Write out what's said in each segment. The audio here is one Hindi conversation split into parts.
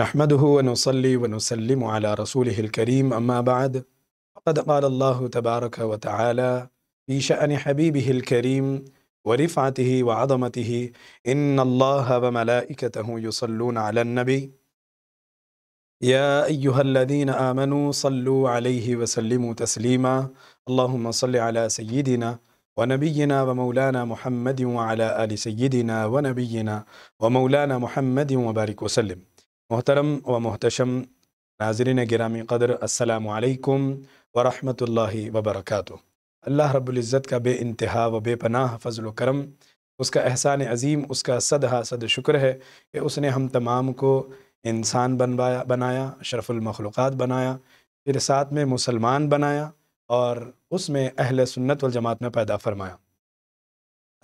نحمده ونصلي ونسلم على رسوله الكريم أما بعد فقد قال الله تبارك وتعالى في شأن حبيبه الكريم ورفعته وعظمته إن الله وملائكته يصلون على النبي يا أيها الذين آمنوا صلوا عليه وسلموا تسليما اللهم صل على سيدنا ونبينا ومولانا محمد وعلى آل سيدنا ونبينا ومولانا محمد وبارك وسلم मोहतरम व मोहतशम नाजरन गिरामी कदर असलकम वरहमल वबरक अल्लाह रब्ज़त का बे इंतहा व बेपनाह फ़जल करम उसका एहसान अज़ीम उसका सदहा सद शुक्र है कि उसने हम तमाम को इंसान बनवाया बनाया शरफुलमखलूक़ात बनाया फिर साथ में मुसलमान बनाया और उसमें अहल सुन्नत वल जमात में पैदा फरमाया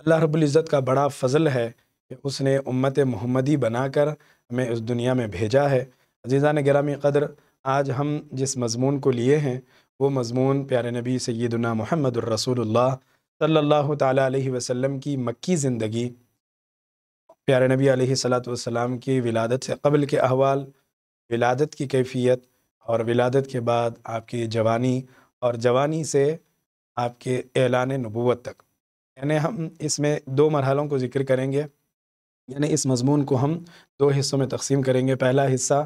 अल्लाह रब्ज़त का बड़ा फ़जल है कि उसने उम्मत महमदी बनाकर हमें इस दुनिया में भेजा है अजीज़ा ने ग्रामी कदर आज हम जिस मजमून को लिए हैं वो मजमून प्यारे नबी सैदुना महमद रसूलुल्लाह सल्लल्लाहु अलैहि वसल्लम की मक्की ज़िंदगी प्यारे नबी अलैहि की विलादत से कबल के अहवाल विलादत की कैफियत और विलादत के बाद आपकी जवानी और जवानी से आपके एलान नबूत तक यानी हम इसमें दो मरहलों को ज़िक्र करेंगे यानी इस मजमून को हम दो हिस्सों में तकसीम करेंगे पहला हिस्सा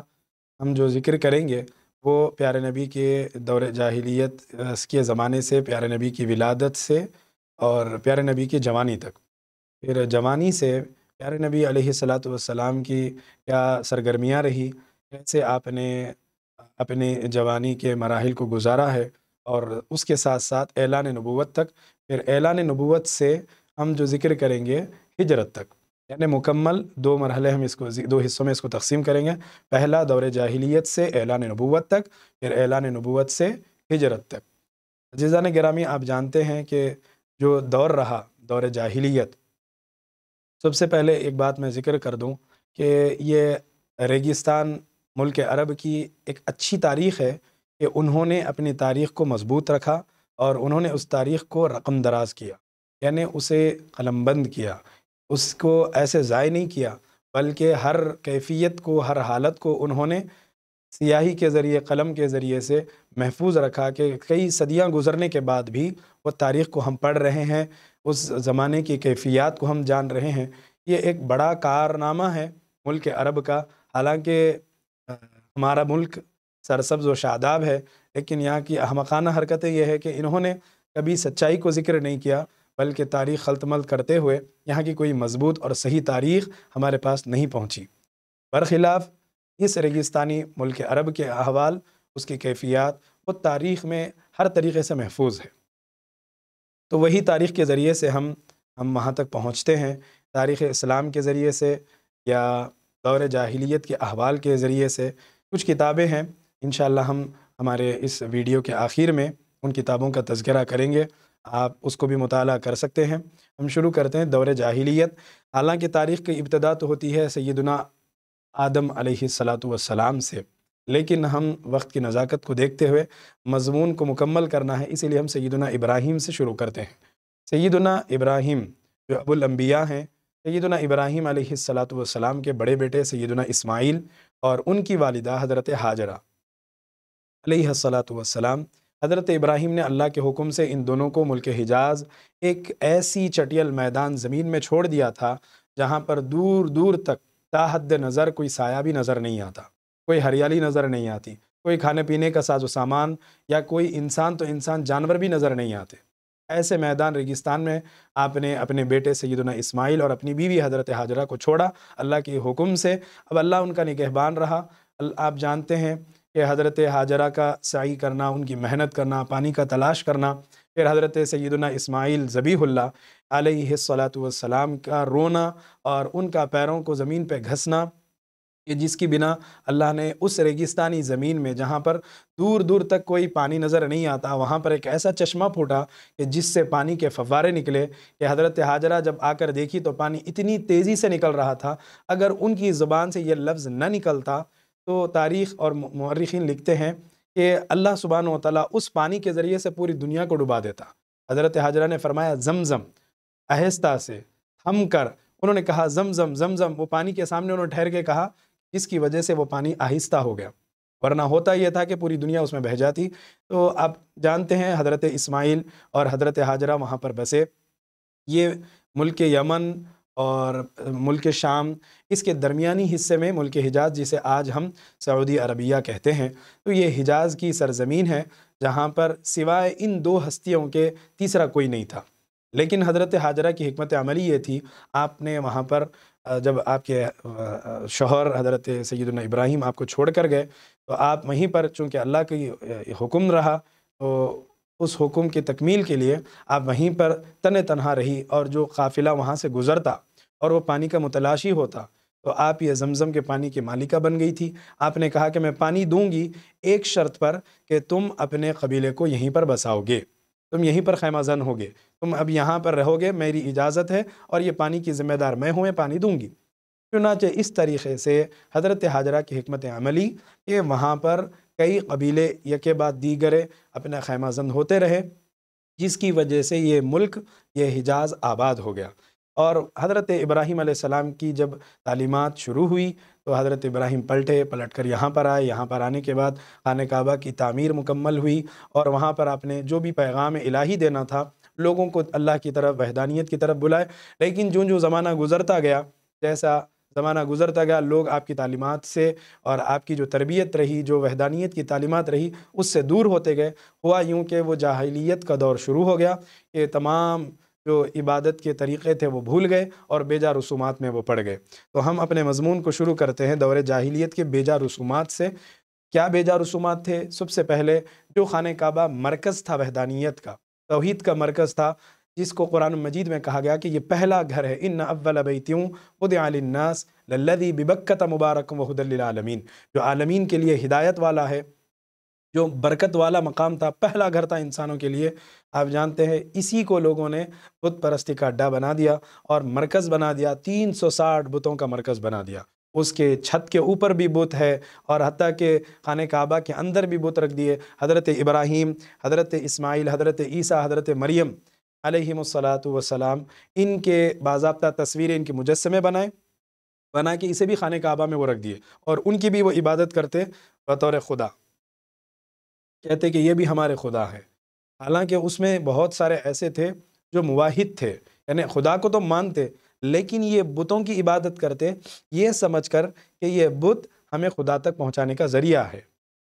हम जो ज़िक्र करेंगे वो प्यारे नबी के दौर जाहिलियत के ज़माने से प्यारे नबी की विलादत से और प्यारे नबी की जवानी तक फिर जवानी से प्यारे नबी अलैहिस्सलाम की क्या सरगर्मियाँ रही कैसे आपने अपने जवानी के मराहल को गुजारा है और उसके साथ साथ एलान नबूवत तक फिर एलान नबूवत से हम जो ज़िक्र करेंगे हिजरत तक यानी मुकम्मल दो मरहले हम इसको दो हिस्सों में इसको तकसीम करेंगे पहला दौर जाहिलियत से एलान नबूत तक फिर एलान नबूत से हिजरत तक ने ग्रामी आप जानते हैं कि जो दौर रहा दौर जाहिलियत सबसे पहले एक बात मैं ज़िक्र कर दूँ कि ये रेगिस्तान मुल्क अरब की एक अच्छी तारीख़ है कि उन्होंने अपनी तारीख़ को मजबूत रखा और उन्होंने उस तारीख़ को रकम दराज किया यानी उसे कलमबंद किया उसको ऐसे ज़ाय नहीं किया बल्कि हर कैफियत को हर हालत को उन्होंने सियाही के ज़रिए कलम के ज़रिए से महफूज रखा कि कई सदियां गुजरने के बाद भी वो तारीख़ को हम पढ़ रहे हैं उस ज़माने की कैफियत को हम जान रहे हैं ये एक बड़ा कारनामा है मुल्क अरब का हालांकि हमारा मुल्क सरसब्ज व शादाब है लेकिन यहाँ की अहमकाना हरकतें यह है कि इन्होंने कभी सच्चाई को ज़िक्र नहीं किया बल्कि तारीख खलतमल करते हुए यहाँ की कोई मजबूत और सही तारीख हमारे पास नहीं पहुँची बरखिलाफ़ इस रेगिस्तानी मुल्क अरब के अहवाल उसकी कैफियत वो तारीख़ में हर तरीके से महफूज है तो वही तारीख़ के ज़रिए से हम हम वहाँ तक पहुँचते हैं तारीख़ इस्लाम के ज़रिए से या दौर जाहिलियत के अहवाल के ज़रिए से कुछ किताबें हैं इन हम हमारे इस वीडियो के आखिर में उन किताबों का तस्करा करेंगे आप उसको भी मुताल कर सकते हैं हम शुरू करते हैं दौर जाहिलियत हालांकि तारीख़ की इब्तदा तो होती है सैदना आदम सलाम से लेकिन हम वक्त की नज़ाकत को देखते हुए मजमून को मुकम्मल करना है इसीलिए हम सैदना इब्राहिम से शुरू करते हैं सैदना इब्राहिम जो अबुलम्बिया हैं सैदना इब्राहिम सलाम के बड़े बेटे सैदना इस्माइल और उनकी वालदा हज़रत हाजरा सलाम हज़रत इब्राहिम ने अल्लाह के हुक्म से इन दोनों को मुल्क हिजाज़ एक ऐसी चटियल मैदान ज़मीन में छोड़ दिया था जहाँ पर दूर दूर तक ताहद नज़र कोई साया भी नज़र नहीं आता कोई हरियाली नज़र नहीं आती कोई खाने पीने का साजो सामान या कोई इंसान तो इंसान जानवर भी नज़र नहीं आते ऐसे मैदान रेगिस्तान में आपने अपने बेटे सैदुना इस्माइल और अपनी बीवी हज़रत हाजरा को छोड़ा अल्लाह के हुक्म से अब अल्लाह उनका निगहबान रहा आप जानते हैं कि हज़रत हाजरा का सही करना उनकी मेहनत करना पानी का तलाश करना फिर हज़रत सैदुना इसमाइल ज़बीहुल्ला सलाम का रोना और उनका पैरों को ज़मीन पर घसना जिसकी बिना अल्लाह ने उस रेगिस्तानी ज़मीन में जहाँ पर दूर दूर तक कोई पानी नज़र नहीं आता वहाँ पर एक ऐसा चश्मा फूटा कि जिससे पानी के फवारे निकले कि हज़रत हाजरा जब आकर देखी तो पानी इतनी तेज़ी से निकल रहा था अगर उनकी ज़ुबान से यह लफ्ज़ न निकलता तो तारीख़ और मर्रखीन लिखते हैं कि अल्लाह सुबहान तला उस पानी के ज़रिए से पूरी दुनिया को डुबा देता हज़रत हाजरा ने फरमाया जमज़म आहिस्ता से हम कर उन्होंने कहा जमज़म जमज़म वो पानी के सामने उन्होंने ठहर के कहा जिसकी वजह से वो पानी आहिस्ता हो गया वरना होता यह था कि पूरी दुनिया उसमें बह जाती तो आप जानते हैं हज़रत इसमाइल और हज़रत हाजरा वहाँ पर बसे ये मुल्क यमन और मुल्क शाम इसके दरमियानी हिस्से में मुल्क हिजाज जिसे आज हम सऊदी अरबिया कहते हैं तो ये हिजाज की सरजमीन है जहाँ पर सिवाय इन दो हस्तियों के तीसरा कोई नहीं था लेकिन हज़रत हाजरा की हमत अमली ये थी आपने वहाँ पर जब आपके शोहर हज़रत सैदुल इब्राहिम आपको छोड़ कर गए तो आप वहीं पर चूँकि अल्लाह की हुक्म रहा तो उस हुक्म की तकमील के लिए आप वहीं पर तन तनहा रही और जो काफ़िला वहाँ से गुज़रता और वो पानी का मुतलाशी होता तो आप ये जमज़म के पानी की मालिका बन गई थी आपने कहा कि मैं पानी दूंगी एक शर्त पर कि तुम अपने कबीले को यहीं पर बसाओगे तुम यहीं पर खैमा जन होगे तुम अब यहाँ पर रहोगे मेरी इजाज़त है और ये पानी की ज़िम्मेदार मैं हूँ पानी दूँगी चुनाचे इस तरीके से हज़रत हाजरा की हमत अमली कि वहाँ पर कई कबीले यके बाद दीगरे अपना खैमा जन होते रहे जिसकी वजह से ये मुल्क ये हिजाज़ आबाद हो गया और हज़रत इब्राहिम सलाम की जब तालीमत शुरू हुई तो हज़रत इब्राहिम पलटे पलट कर यहाँ पर आए यहाँ पर आने के बाद खान काबा की तामीर मुकम्मल हुई और वहाँ पर आपने जो भी पैगाम इलाही देना था लोगों को अल्लाह की तरफ वहदानियत की तरफ बुलाए लेकिन जो जो ज़माना गुजरता गया जैसा ज़माना गुजरता गया लोग आपकी तालीमत से और आपकी जो तरबियत रही जो वहदानियत की तालीमत रही उससे दूर होते गए हुआ यूँ कि वो जाहलीत का दौर शुरू हो गया कि तमाम जो इबादत के तरीक़े थे वो भूल गए और बेजा रसूमात में वो पड़ गए तो हम अपने मजमून को शुरू करते हैं दौरे जाहिलियत के बेजा रसूमात से क्या बेजा रसूमात थे सबसे पहले जो खान काबा मरकज़ था वहदानियत का तोहद का मरकज़ था जिसको कुरान मजीद में कहा गया कि ये पहला घर है इन अव्वल खुद उदनास लल्लि बिबक्त मुबारक वहदलमीन जो आलमीन के लिए हिदायत वाला है जो बरकत वाला मकाम था पहला घर था इंसानों के लिए आप जानते हैं इसी को लोगों ने बुत परस्ती का अड्डा बना दिया और मरकज़ बना दिया 360 बुतों का मरकज़ बना दिया उसके छत के ऊपर भी बुत है और हती के खान काबा के अंदर भी बुत रख दिए हज़रत इब्राहीम हज़रत इसमाइल हज़रत ईसा हज़रत मरियम अलैहिस्सलाम इनके बाबा तस्वीरें इनके मुजस्मे बनाए बना के इसे भी खान काबा में वो रख दिए और उनकी भी वो इबादत करते बतौर खुदा कहते कि ये भी हमारे खुदा हैं हालांकि उसमें बहुत सारे ऐसे थे जो मुवाहिद थे यानी खुदा को तो मानते लेकिन ये बुतों की इबादत करते ये समझ कर कि ये बुत हमें खुदा तक पहुँचाने का ज़रिया है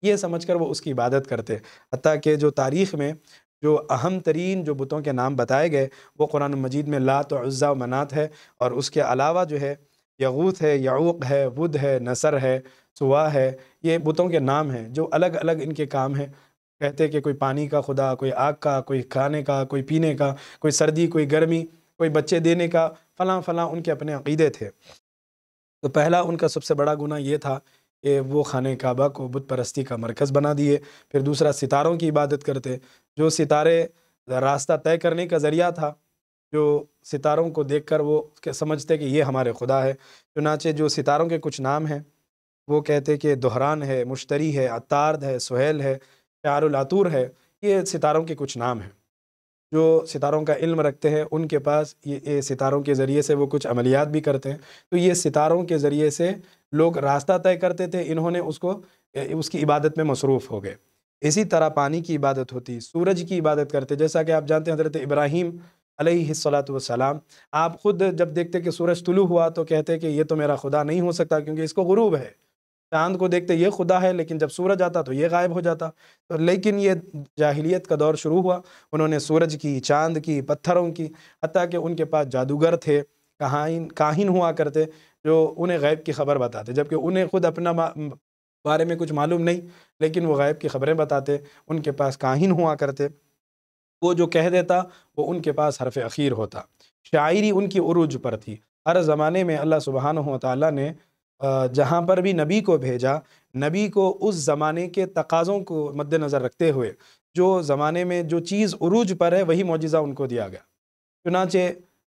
ये समझ कर वो उसकी इबादत करते हती कि जो तारीख़ में जो अहम तरीन जो बुतों के नाम बताए गए वो कुरान मजीद में लात और अज्जा मनात है और उसके अलावा जो है यगूत है यऊक है बुध है नसर है सुवा है ये बुतों के नाम हैं जो अलग अलग इनके काम हैं कहते हैं कि कोई पानी का खुदा कोई आग का कोई खाने का कोई पीने का कोई सर्दी कोई गर्मी कोई बच्चे देने का फ़लाँ फ़लाँ उनके अपने अकीदे थे तो पहला उनका सबसे बड़ा गुना ये था कि वो खाने काबा को बुत परस्ती का मरकज़ बना दिए फिर दूसरा सितारों की इबादत करते जो सितारे रास्ता तय करने का ज़रिया था जो सितारों को देख कर वो समझते कि ये हमारे खुदा है चुनाचे जो सितारों के कुछ नाम हैं वो कहते कि दोहरान है मुश्तरी है अतारद है सुहेल है प्यारतूर है ये सितारों के कुछ नाम हैं जो सितारों का इल्म रखते हैं उनके पास ये, ये सितारों के ज़रिए से वो कुछ अमलियात भी करते हैं तो ये सितारों के ज़रिए से लोग रास्ता तय करते थे इन्होंने उसको उसकी इबादत में मसरूफ़ हो गए इसी तरह पानी की इबादत होती सूरज की इबादत करते जैसा कि आप जानते हैं हज़रत इब्राहिम सलाम आप ख़ुद जब देखते कि सूरज तुलू हुआ तो कहते कि ये तो मेरा खुदा नहीं हो सकता क्योंकि इसको गुरूब है चांद को देखते ये खुदा है लेकिन जब सूरज आता तो ये गायब हो जाता तो लेकिन ये जाहिलियत का दौर शुरू हुआ उन्होंने सूरज की चांद की पत्थरों की हती कि उनके पास जादूगर थे कहाइन काहिन हुआ करते जो उन्हें गैब की खबर बताते जबकि उन्हें खुद अपना बारे में कुछ मालूम नहीं लेकिन वो गैब की खबरें बताते उनके पास काहिन हुआ करते वो जो कह देता वो उनके पास हरफ अखीर होता शायरी उनकी उरूज पर थी हर ज़माने में अल्लाह सुबहान ताली ने जहाँ पर भी नबी को भेजा नबी को उस ज़माने के तकाज़ों को मद्दनज़र रखते हुए जो ज़माने में जो चीज़ उरूज पर है वही मुजज़ा उनको दिया गया चुनाचे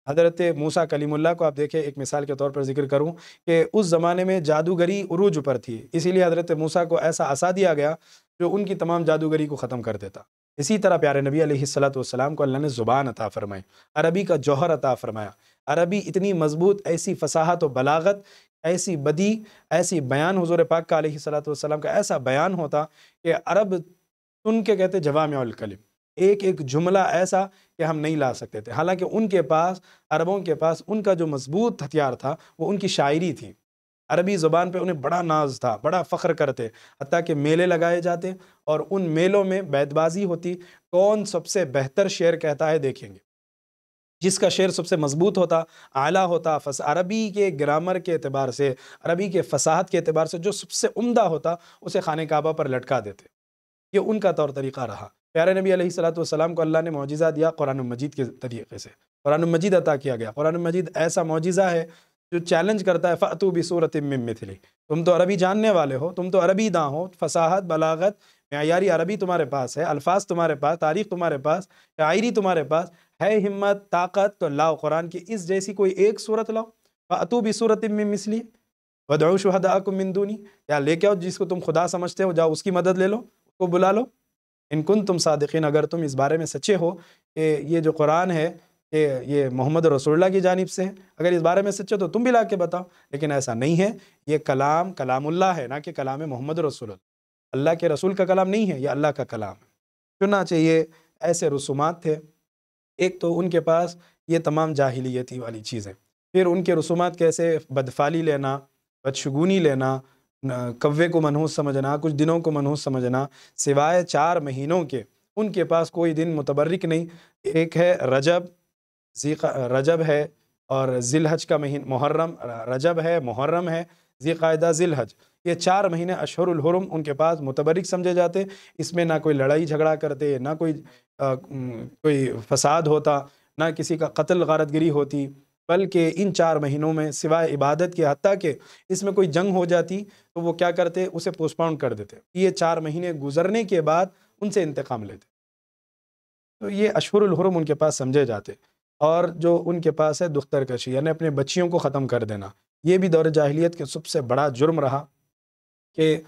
हज़रत मूसा कलीमुल्ला को आप देखें एक मिसाल के तौर पर जिक्र करूं कि उस ज़माने में जादूगरी उरूज पर थी इसीलिए हज़रत मूसा को ऐसा असा दिया गया जो उनकी तमाम जादूगरी को ख़त्म कर देता इसी तरह प्यारे नबी अलैहिस्सलाम को अल्लाह ने ज़ुबान अता फ़रमाई अरबी का जौहर अता फ़रमाया अरबी इतनी मजबूत ऐसी फसाहत व बलागत ऐसी बदी ऐसी बयान हजूर पाक का सलाम का ऐसा बयान होता कि अरब सुन के कहते कलिम एक एक जुमला ऐसा कि हम नहीं ला सकते थे हालांकि उनके पास अरबों के पास उनका जो मजबूत हथियार था वो उनकी शायरी थी अरबी ज़ुबान पे उन्हें बड़ा नाज था बड़ा फ़ख्र करते हती कि मेले लगाए जाते और उन मेलों में बैतबाजी होती कौन सबसे बेहतर शेर कहता है देखेंगे जिसका शेर सबसे मजबूत होता आला होता फस अरबी के ग्रामर के अतबार से अरबी के फसाहत के अतबार से जो सबसे उमदा होता उसे खान काबा पर लटका देते ये उनका तौर तरीका रहा प्यारे नबी सलाम को अल्लाह ने मुआजा दिया कुरान मजीद के तरीके से कुरान मजीद अता किया गया कुरान मजीद ऐसा मुआजा है जो चैलेंज करता है फ़ातू भी सूरत मिथिली तुम तो अरबी जानने वाले हो तुम तो अरबी दाँ हो फसाहत बलागत मैारी अरबी तुम्हारे पास है अल्फाज तुम्हारे पास तारीख तुम्हारे पास शायरी तुम्हारे पास है हिम्मत ताकत तो लाओ कुरान की इस जैसी कोई एक सूरत लाओ अतूबी सूरत में मिसली वदऊ शहदा को मिंदूनी या लेके आओ जिसको तुम खुदा समझते हो जाओ उसकी मदद ले लो उसको बुला लो इनकुन तुम सादिकिन अगर तुम इस बारे में सच्चे हो कि ये जो कुरान है कि ये मोहम्मद रसोल्ला की जानब से है अगर इस बारे में सच्चे तो तुम भी ला के बताओ लेकिन ऐसा नहीं है ये कलाम कलामुल्ला है ना कि कलाम मोहम्मद रसूल अल्लाह के रसूल का कलाम नहीं है यह अल्लाह का कलाम है चुना चाहिए ऐसे रसूमात थे एक तो उनके पास ये तमाम जाहिलियती वाली चीज़ें फिर उनके रसूमात कैसे बदफाली लेना बदशगुनी लेना कव्वे को मनहूस समझना कुछ दिनों को मनहूस समझना सिवाय चार महीनों के उनके पास कोई दिन मुतबरक नहीं एक है रजब रजब है और जिलहज का महीन मुहर्रम रजब है मुहर्रम है ज़ीक़ायदा जिलहज ये चार महीने अशहरुल उनके पास मुतबरक समझे जाते इसमें ना कोई लड़ाई झगड़ा करते ना कोई आ, कोई फसाद होता ना किसी का कत्ल गारतगिरी होती बल्कि इन चार महीनों में सिवाय इबादत के हती के इसमें कोई जंग हो जाती तो वो क्या करते उसे पोस्टपोन कर देते ये चार महीने गुजरने के बाद उनसे इंतकाम लेते तो ये अशहरुल उनके पास समझे जाते और जो उनके पास है दुख्तरकशी यानी अपने बच्चियों को ख़त्म कर देना ये भी दौर जाहिलियत के सबसे बड़ा जुर्म रहा कि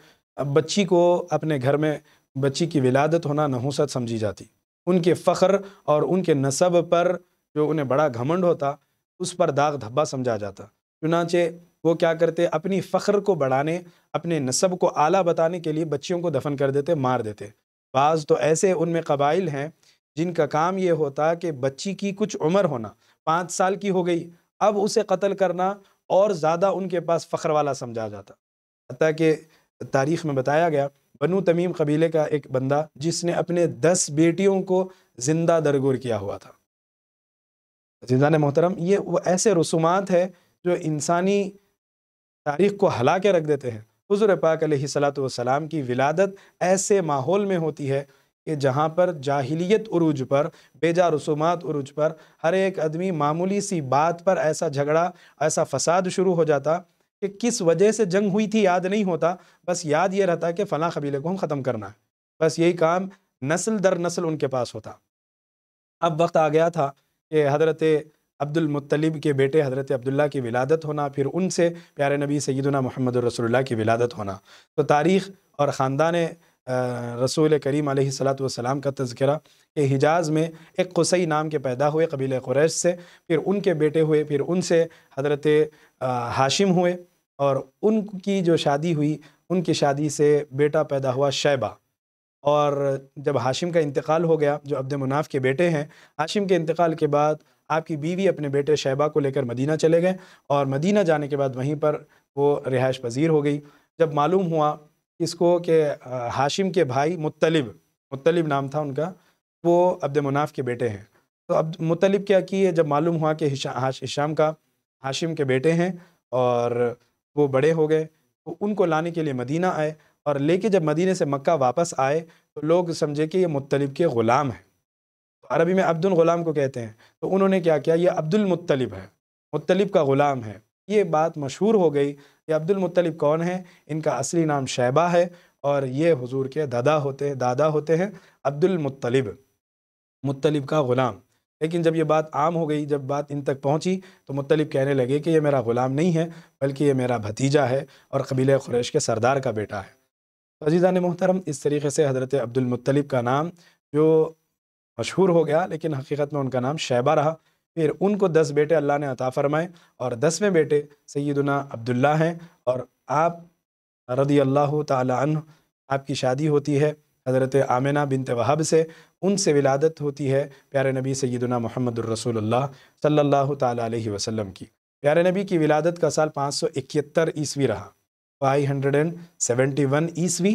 बच्ची को अपने घर में बच्ची की विलादत होना नहुसत समझी जाती उनके फ़ख्र और उनके नसब पर जो उन्हें बड़ा घमंड होता उस पर दाग धब्बा समझा जाता चुनाचे वो क्या करते अपनी फ़ख्र को बढ़ाने अपने नसब को आला बताने के लिए बच्चियों को दफन कर देते मार देते बाज़ तो ऐसे उनमें कबाइल हैं जिनका काम ये होता कि बच्ची की कुछ उम्र होना पाँच साल की हो गई अब उसे कत्ल करना और ज़्यादा उनके पास फ़ख्र वाला समझा जाता हत्या कि तारीख़ में बताया गया बनु तमीम कबीले का एक बंदा जिसने अपने दस बेटियों को ज़िंदा दरगोर किया हुआ था ने मोहतरम ये वो ऐसे रसूमात है जो इंसानी तारीख को हला के रख देते हैं हजूर पाक सलाम की विलादत ऐसे माहौल में होती है कि जहाँ पर जाहिलियत उरूज पर बेजा रसूमात उरूज पर हर एक आदमी मामूली सी बात पर ऐसा झगड़ा ऐसा फसाद शुरू हो जाता कि किस वजह से जंग हुई थी याद नहीं होता बस याद ये रहता कि फ़लाँ कबीले को हम ख़त्म करना है बस यही काम नस्ल दर नस्ल उनके पास होता अब वक्त आ गया था कि हज़रत अब्दुलमतलब के बेटे हज़रत अब्दुल्ला की विलादत होना फिर उनसे प्यारे नबी सैदना महमद रसोल्ला की विलादत होना तो तारीख़ और ख़ानदान रसूल करीम सलाम का तस्करा कि हिजाज़ में एक कुसई नाम के पैदा हुए कबीले क्रैश से फिर उनके बेटे हुए फिर उनसे हज़रत हाशिम हुए और उनकी जो शादी हुई उनकी शादी से बेटा पैदा हुआ शैबा और जब हाशिम का इंतकाल हो गया जो अब्द मुनाफ के बेटे हैं हाशिम के इंतकाल के बाद आपकी बीवी अपने बेटे शैबा को लेकर मदीना चले गए और मदीना जाने के बाद वहीं पर वो रिहाइश पजीर हो गई जब मालूम हुआ इसको कि हाशिम के भाई मुतलिब मुतलिब नाम था उनका वो अब्द मुनाफ के बेटे हैं तो अब मुतलिब क्या किए जब मालूम हुआ कि हिशाम का हाशिम के बेटे हैं और वो बड़े हो गए तो उनको लाने के लिए मदीना आए और लेके जब मदीने से मक्का वापस आए तो लोग समझे कि ये मुत्तलिब के ग़ुलाम हैं तो अरबी में अब्दुल ग़ुलाम को कहते हैं तो उन्होंने क्या किया ये अब्दुल मुत्तलिब है मुत्तलिब का ग़ुलाम है ये बात मशहूर हो गई कि अब्दुल मुत्तलिब कौन है इनका असली नाम शैबा है और ये हुजूर के दादा होते हैं दादा होते हैं अब्दुल मुत्तलिब मुत्तलिब का ग़ुलाम लेकिन जब ये बात आम हो गई जब बात इन तक पहुंची तो मुतलिब कहने लगे कि ये मेरा ग़ुलाम नहीं है बल्कि ये मेरा भतीजा है और कबीले ख़ुरैश के सरदार का बेटा है तो अजीज़ा ने मोहतरम इस तरीके से हज़रत अब्दुलमतलब का नाम जो मशहूर हो गया लेकिन हकीकत में उनका नाम शैबा रहा फिर उनको दस बेटे अल्लाह ने अता फ़रमाए और दसवें बेटे सैदुना अब्दुल्ला हैं और आप रदी अल्लाह तन आपकी शादी होती है हज़रत आमिना बिन तवाहब से उनसे विलादत होती है प्यारे नबी सैदुना मोहम्मद ताला सल्ला वसल्लम की प्यारे नबी की विलादत का साल पाँच सौ इकहत्तर ईस्वी रहा five hundred and seventy one ईस्वी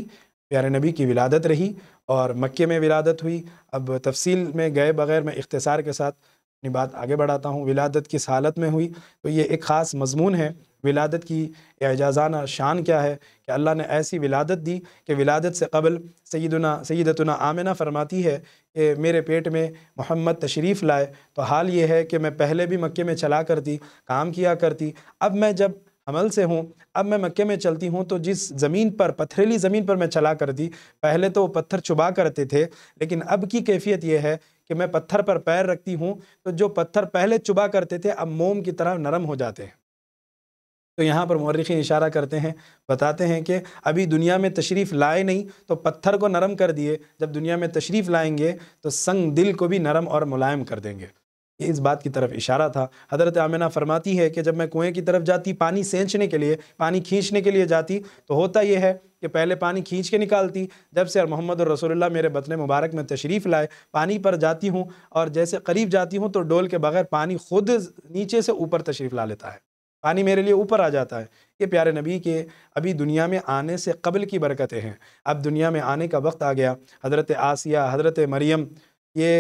प्यारे नबी की विलादत रही और मक्के में विलादत हुई अब तफसील में गए बगैर मैं इख्तसार के साथ अपनी बात आगे बढ़ाता हूँ विलादत किस हालत में हुई तो ये एक ख़ास मजमून है विलादत की एजाज़ाना शान क्या है कि अल्लाह ने ऐसी विलादत दी कि विलादत से कबल सईदना सैदतना आमिना फरमाती है कि मेरे पेट में मोहम्मद तशरीफ़ लाए तो हाल ये है कि मैं पहले भी मक्के में चला करती काम किया करती अब मैं जब अमल से हूँ अब मैं मक्के में चलती हूँ तो जिस ज़मीन पर पथरीली ज़मीन पर मैं चला करती पहले तो वो पत्थर चुबा करते थे लेकिन अब की कैफियत यह है कि मैं पत्थर पर पैर रखती हूँ तो जो पत्थर पहले चुबा करते थे अब मोम की तरह नरम हो जाते हैं तो यहाँ पर मौरखी इशारा करते हैं बताते हैं कि अभी दुनिया में तशरीफ़ लाए नहीं तो पत्थर को नरम कर दिए जब दुनिया में तशरीफ़ लाएंगे तो संग दिल को भी नरम और मुलायम कर देंगे ये इस बात की तरफ इशारा था हज़रत आमिना फरमाती है कि जब मैं कुएं की तरफ जाती पानी सेंचने के लिए पानी खींचने के लिए जाती तो होता यह है कि पहले पानी खींच के निकालती जब से मोहम्मद और रसोल्ला मेरे बतन मुबारक में तशरीफ़ लाए पानी पर जाती हूँ और जैसे करीब जाती हूँ तो डोल के बगैर पानी खुद नीचे से ऊपर तशरीफ़ ला लेता है पानी मेरे लिए ऊपर आ जाता है ये प्यारे नबी के अभी दुनिया में आने से कबल की बरकतें हैं अब दुनिया में आने का वक्त आ गया हज़रत आसिया हज़रत मरियम ये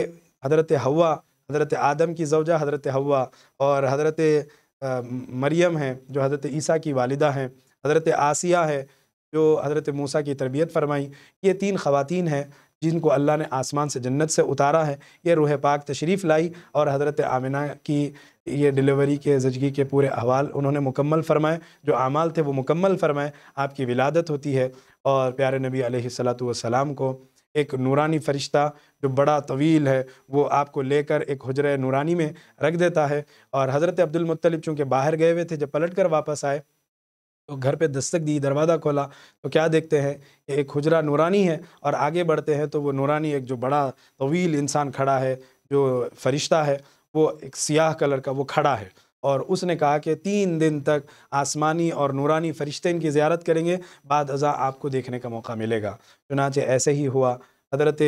हज़रत हवा हज़रत आदम की जवजा हज़रत हवा और हज़रत मरियम हैं जो हज़रत ईसा की वालदा हैं हज़रत आसिया है जो हज़रत मूसा की तरबियत फरमाई ये तीन खवतिन हैं जिनको अल्लाह ने आसमान से जन्नत से उतारा है ये रूह पाक तशरीफ़ लाई और हज़रत आमिना की ये डिलीवरी के जजगी के पूरे अहवाल उन्होंने मुकम्मल फरमाए जो अमाल थे वो मुकम्मल फरमाए आपकी विलादत होती है और प्यारे नबी अलैहिस्सलाम को एक नूरानी फ़रिश्ता जो बड़ा तवील है वो आपको लेकर एक हजर नूरानी में रख देता है और हज़रत अब्दुलमतलब चूँकि बाहर गए हुए थे जब पलट कर वापस आए तो घर पे दस्तक दी दरवाज़ा खोला तो क्या देखते हैं कि एक हजरा नूरानी है और आगे बढ़ते हैं तो वो नूरानी एक जो बड़ा तवील इंसान खड़ा है जो फरिश्ता है वो एक सियाह कलर का वो खड़ा है और उसने कहा कि तीन दिन तक आसमानी और नूरानी फरिश्ते इनकी ज़्यारत करेंगे बाद अज़ा आपको देखने का मौका मिलेगा चुनाचे ऐसे ही हुआ हज़रत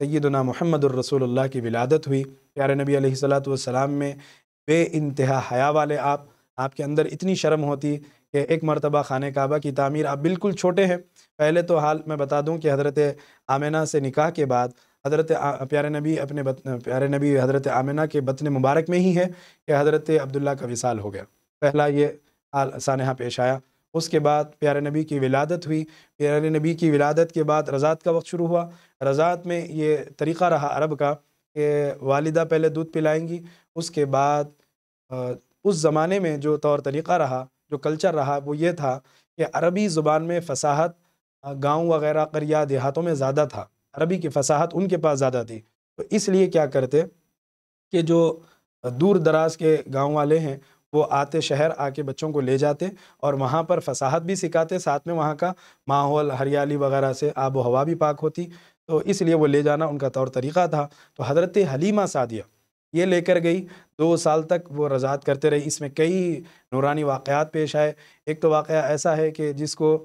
सैदुना मोहम्मद रसूलुल्लाह की विलादत हुई प्यारे नबी सलाम में बे इंतहा हया वाले आप आपके अंदर इतनी शर्म होती कि एक मरतबा खान काबा की तामीर आप बिल्कुल छोटे हैं पहले तो हाल मैं बता दूँ कि हज़रत आमिना से निकाह के बाद हज़रत प्यारे नबी अपने बत, प्यारे नबी हज़रत आमिना के बतन मुबारक में ही है कि हज़रत अब्दुल्ला का विसाल हो गया पहला ये सानहा पेश आया उसके बाद प्यारे नबी की विलादत हुई प्यारे नबी की विलादत के बाद रज़ात का वक्त शुरू हुआ रज़ात में ये तरीक़ा रहा अरब का कि वालदा पहले दूध पिलाएंगी उसके बाद उस ज़माने में जो तौर तरीक़ा रहा जो कल्चर रहा वो ये था कि अरबी ज़ुबान में फसाहत गांव वगैरह करिया देहातों में ज़्यादा था अरबी की फसाहत उनके पास ज़्यादा थी तो इसलिए क्या करते कि जो दूर दराज के गांव वाले हैं वो आते शहर आके बच्चों को ले जाते और वहाँ पर फसाहत भी सिखाते साथ में वहाँ का माहौल हरियाली वगैरह से आब व हवा भी पाक होती तो इसलिए वो ले जाना उनका तौर तरीक़ा था तो हज़रत हलीमा सादिया ये लेकर गई दो साल तक वो रजात करते रही इसमें कई नूरानी वाक़ात पेश आए एक तो वाक़ ऐसा है कि जिसको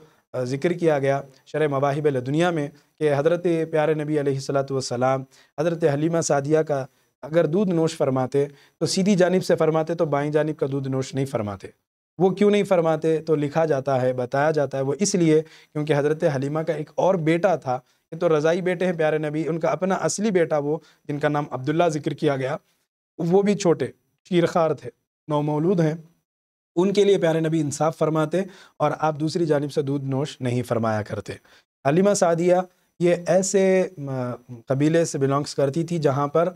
ज़िक्र किया गया शर मवाहिब दुनिया में कि हज़रत प्यारे नबी अलैहिस्सलाम हज़रत हलीमा सादिया का अगर दूध नोश फरमाते तो सीधी जानब से फरमाते तो बाई जानब का दूध नोश नहीं फरमाते वो क्यों नहीं फरमाते तो लिखा जाता है बताया जाता है वो इसलिए क्योंकि हज़रत हलीमा का एक और बेटा था ये तो रज़ाई बेटे हैं प्यारे नबी उनका अपना असली बेटा वो जिनका नाम अब्दुल्ला ज़िक्र किया गया वो भी छोटे शीरखार थे नौमौलूद हैं उनके लिए प्यारे नबी इंसाफ फरमाते और आप दूसरी जानब से दूध नोश नहीं फरमाया करते हलीमा सादिया ये ऐसे कबीले से बिलोंग्स करती थी जहाँ पर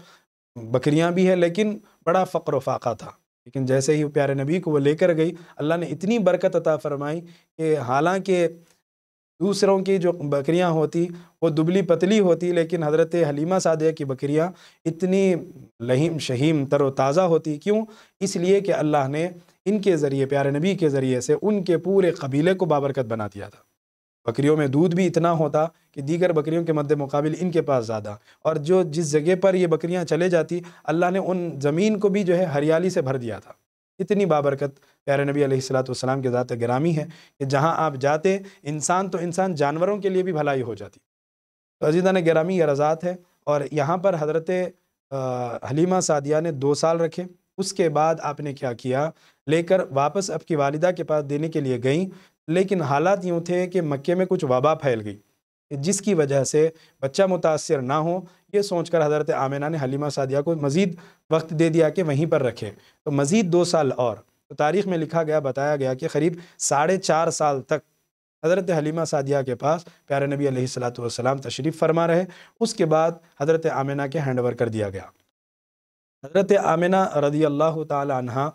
बकरियाँ भी है लेकिन बड़ा फ़क्र फाका था लेकिन जैसे ही प्यारे नबी को वो लेकर गई अल्लाह ने इतनी बरकत अता फरमाई कि हालांकि दूसरों की जो बकरियाँ होती वो दुबली पतली होती लेकिन हज़रत हलीमा सादिया की बकरियाँ इतनी लहीम शहीम तरोताज़ा होती क्यों इसलिए कि अल्लाह ने इनके ज़रिए प्यारे नबी के ज़रिए से उनके पूरे कबीले को बाबरकत बना दिया था बकरियों में दूध भी इतना होता कि दीगर बकरियों के मद्द मुकाबिल इनके पास ज़्यादा और जो जिस जगह पर ये बकरियाँ चले जाती अल्लाह ने उन ज़मीन को भी जो है हरियाली से भर दिया था इतनी बाबरकत प्यारे नबी सलाम के ज़ात ग्रामी है कि जहाँ आप जाते इंसान तो इंसान जानवरों के लिए भी भलाई हो जाती तो अजीदा ने ग्रामी यह रजात है और यहाँ पर हज़रत हलीमा सादिया ने दो साल रखे उसके बाद आपने क्या किया लेकर वापस आपकी वालिदा के पास देने के लिए गई लेकिन हालात यूँ थे कि मक्के में कुछ वबा फैल गई जिसकी वजह से बच्चा मुतासर ना हो ये सोचकर हज़रत आमिना ने हलीमा सादिया को मज़ीद वक्त दे दिया कि वहीं पर रखें तो मज़ीद दो साल और तो तारीख़ में लिखा गया बताया गया कि करीब साढ़े चार साल तक हज़रत हलीमा सादिया के पास प्यारे नबी सलाम तशरीफ़ फरमा रहे उसके बाद हज़रत आमिना के हैंड ओवर कर दिया गया हज़रत आमिना रदी अल्लाह तहा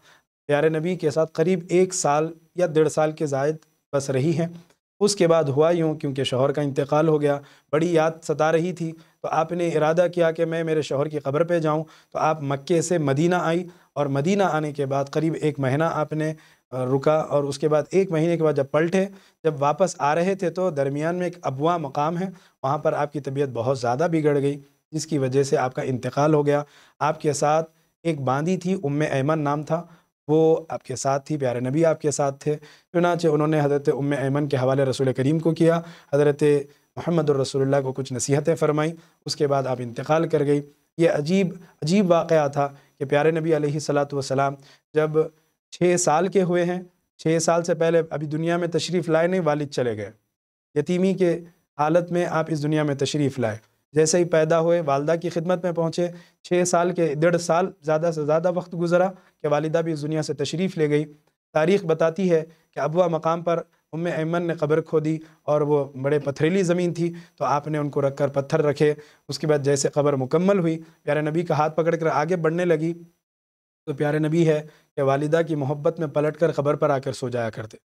प्यारे नबी के साथ करीब एक साल या डेढ़ साल के जायद बस रही हैं उसके बाद हुआ यूँ क्योंकि शोहर का इंतकाल हो गया बड़ी याद सता रही थी तो आपने इरादा किया कि मैं मेरे शोहर की ख़बर पे जाऊँ तो आप मक्के से मदीना आई और मदीना आने के बाद करीब एक महीना आपने रुका और उसके बाद एक महीने के बाद जब पलटे जब वापस आ रहे थे तो दरमियान में एक अबवा मकाम है वहाँ पर आपकी तबीयत बहुत ज़्यादा बिगड़ गई जिसकी वजह से आपका इंतकाल हो गया आपके साथ एक बांदी थी उम ऐमन नाम था वो आपके साथ थी प्यारे नबी आपके साथ थे चुनाचे उन्होंने हज़रत उम ऐमन के हवाले रसूल करीम को किया हज़रत महमद रसोल्ला को कुछ नसीहतें फरमाईं उसके बाद आप इंतकाल कर गई ये अजीब अजीब वाक़ था कि प्यारे नबी सलात वसलाम जब छः साल के हुए हैं छः साल से पहले अभी दुनिया में तशरीफ़ लाए नहीं वालिद चले गए यतीमी के हालत में आप इस दुनिया में तशरीफ़ लाए जैसे ही पैदा हुए वालदा की खिदमत में पहुँचे छः साल के डेढ़ साल ज़्यादा से ज़्यादा वक्त गुजरा कि वालदा भी इस दुनिया से तशरीफ़ ले गई तारीख़ बताती है कि अबवा मकाम पर उम ऐमन ने कब्र खोदी और वो बड़े पथरीली ज़मीन थी तो आपने उनको रख कर पत्थर रखे उसके बाद जैसे कब्र मुकम्मल हुई प्यारे नबी का हाथ पकड़ कर आगे बढ़ने लगी तो प्यारे नबी है कि वालदा की मोहब्बत में पलट कर खबर पर आकर सो जाया करते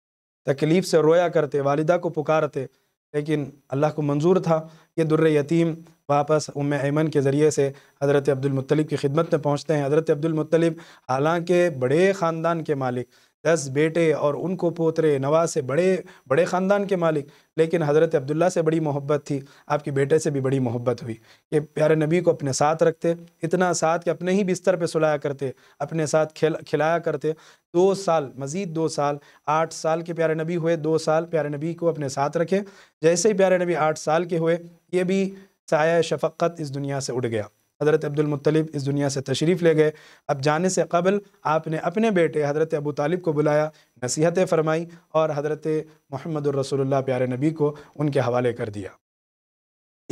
तकलीफ़ से रोया करते वालदा को पुकारते लेकिन अल्लाह को मंजूर था कि दुर्र यतीम वापस उम ऐमन के ज़रिए से हज़रत अब्दुलमतलब की खिदमत में पहुँचते हैं हज़रत अब्दुलमतलब हालांकि बड़े ख़ानदान के मालिक दस बेटे और उनको पोतरे से बड़े बड़े ख़ानदान के मालिक लेकिन हज़रत अब्दुल्ला से बड़ी मोहब्बत थी आपके बेटे से भी बड़ी मोहब्बत हुई कि प्यारे नबी को अपने साथ रखते इतना साथ कि अपने ही बिस्तर पे सुलाया करते अपने साथ खिल खिलाया करते दो साल मज़ीद दो साल आठ साल के प्यारे नबी हुए दो साल प्यारे नबी को अपने साथ रखे जैसे ही प्यारे नबी आठ साल के हुए ये भी साया शफ़क़त इस दुनिया से उड़ गया हज़रत अब्दुलमतलब इस दुनिया से तशरीफ़ ले गए अब जाने से कबल आपने अपने बेटे हज़रत अबू तालिब को बुलाया नसीहतें फरमाई और हज़रत मोहम्मद रसोल्ला प्यारे नबी को उनके हवाले कर दिया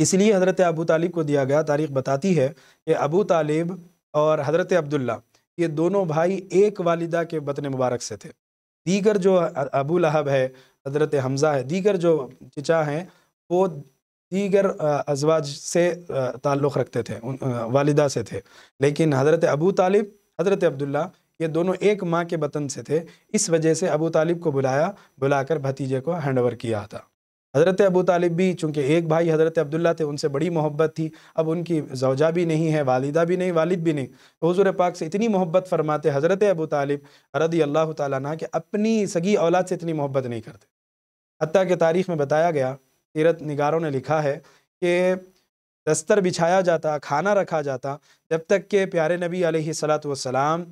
इसलिए हज़रत अबू तालिब को दिया गया तारीख बताती है कि अबू तालिब और हज़रत अब्दुल्ला ये दोनों भाई एक वालदा के बतन मुबारक से थे दीगर जो अबू लहब है हज़रत हमज़ा है दीगर जो चिचा हैं वो दीगर अजवाज से ताल्लुक़ रखते थे उन वालिदा से थे लेकिन हज़रत अबू तालिब हज़रत अब्दुल्ला ये दोनों एक माँ के बतन से थे इस वजह से अबू तालिब को बुलाया बुलाकर भतीजे को हैंड ओवर किया था हज़रत अबू तालिब भी चूँकि एक भाई हज़रत अब्दुल्ला थे उनसे बड़ी मोहब्बत थी अब उनकी जवजा भी नहीं है वालिदा भी नहीं वालिद भी नहीं तो हज़ूर पाक से इतनी मोहब्बत फरमाते हज़रत अबू तालिब रदी अल्लाह ताली कि अपनी सगी औलाद से इतनी मोहब्बत नहीं करते हती के तारीख़ में बताया गया सीरत निगारों ने लिखा है कि दस्तर बिछाया जाता खाना रखा जाता जब तक के प्यारे नबी आलत वसलाम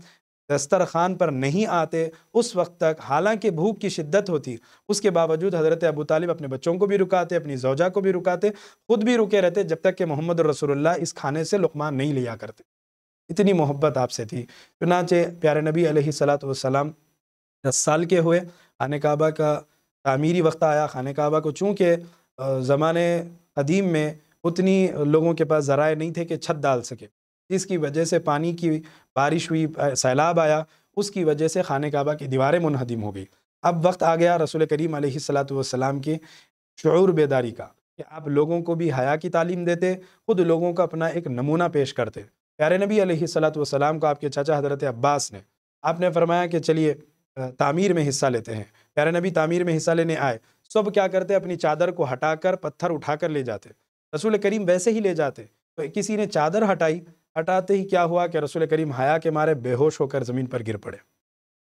दस्तर खान पर नहीं आते उस वक्त तक हालांकि भूख की शिद्दत होती उसके बावजूद हज़रत अबू तालिब अपने बच्चों को भी रुकाते अपनी जौजा को भी रुकाते ख़ुद भी रुके रहते जब तक कि मोहम्मद रसोल्ला इस खाने से लुकमा नहीं लिया करते इतनी मोहब्बत आपसे थी चुनाचे प्यारे नबी सलात वसलाम दस साल के हुए खान काबा का तामीरी वक्त आया खान काबा को चूँकि ज़माने अदीम में उतनी लोगों के पास ज़राए नहीं थे कि छत डाल सके इसकी वजह से पानी की बारिश हुई सैलाब आया उसकी वजह से खान काबा की दीवारें मुनहदम हो गई अब वक्त आ गया रसूल करीम सलाम की शूर बेदारी का कि आप लोगों को भी हया की तालीम देते ख़ुद लोगों का अपना एक नमूना पेश करते प्यारे नबी सलाम को आपके चाचा हज़रत अब्बास ने आपने फरमाया कि चलिए तामीर में हिस्सा लेते हैं प्यारे नबी तामीर में हिस्सा लेने आए सब क्या करते अपनी चादर को हटाकर पत्थर उठाकर ले जाते रसूल करीम वैसे ही ले जाते तो किसी ने चादर हटाई हटाते ही क्या हुआ कि रसूल करीम हया के मारे बेहोश होकर ज़मीन पर गिर पड़े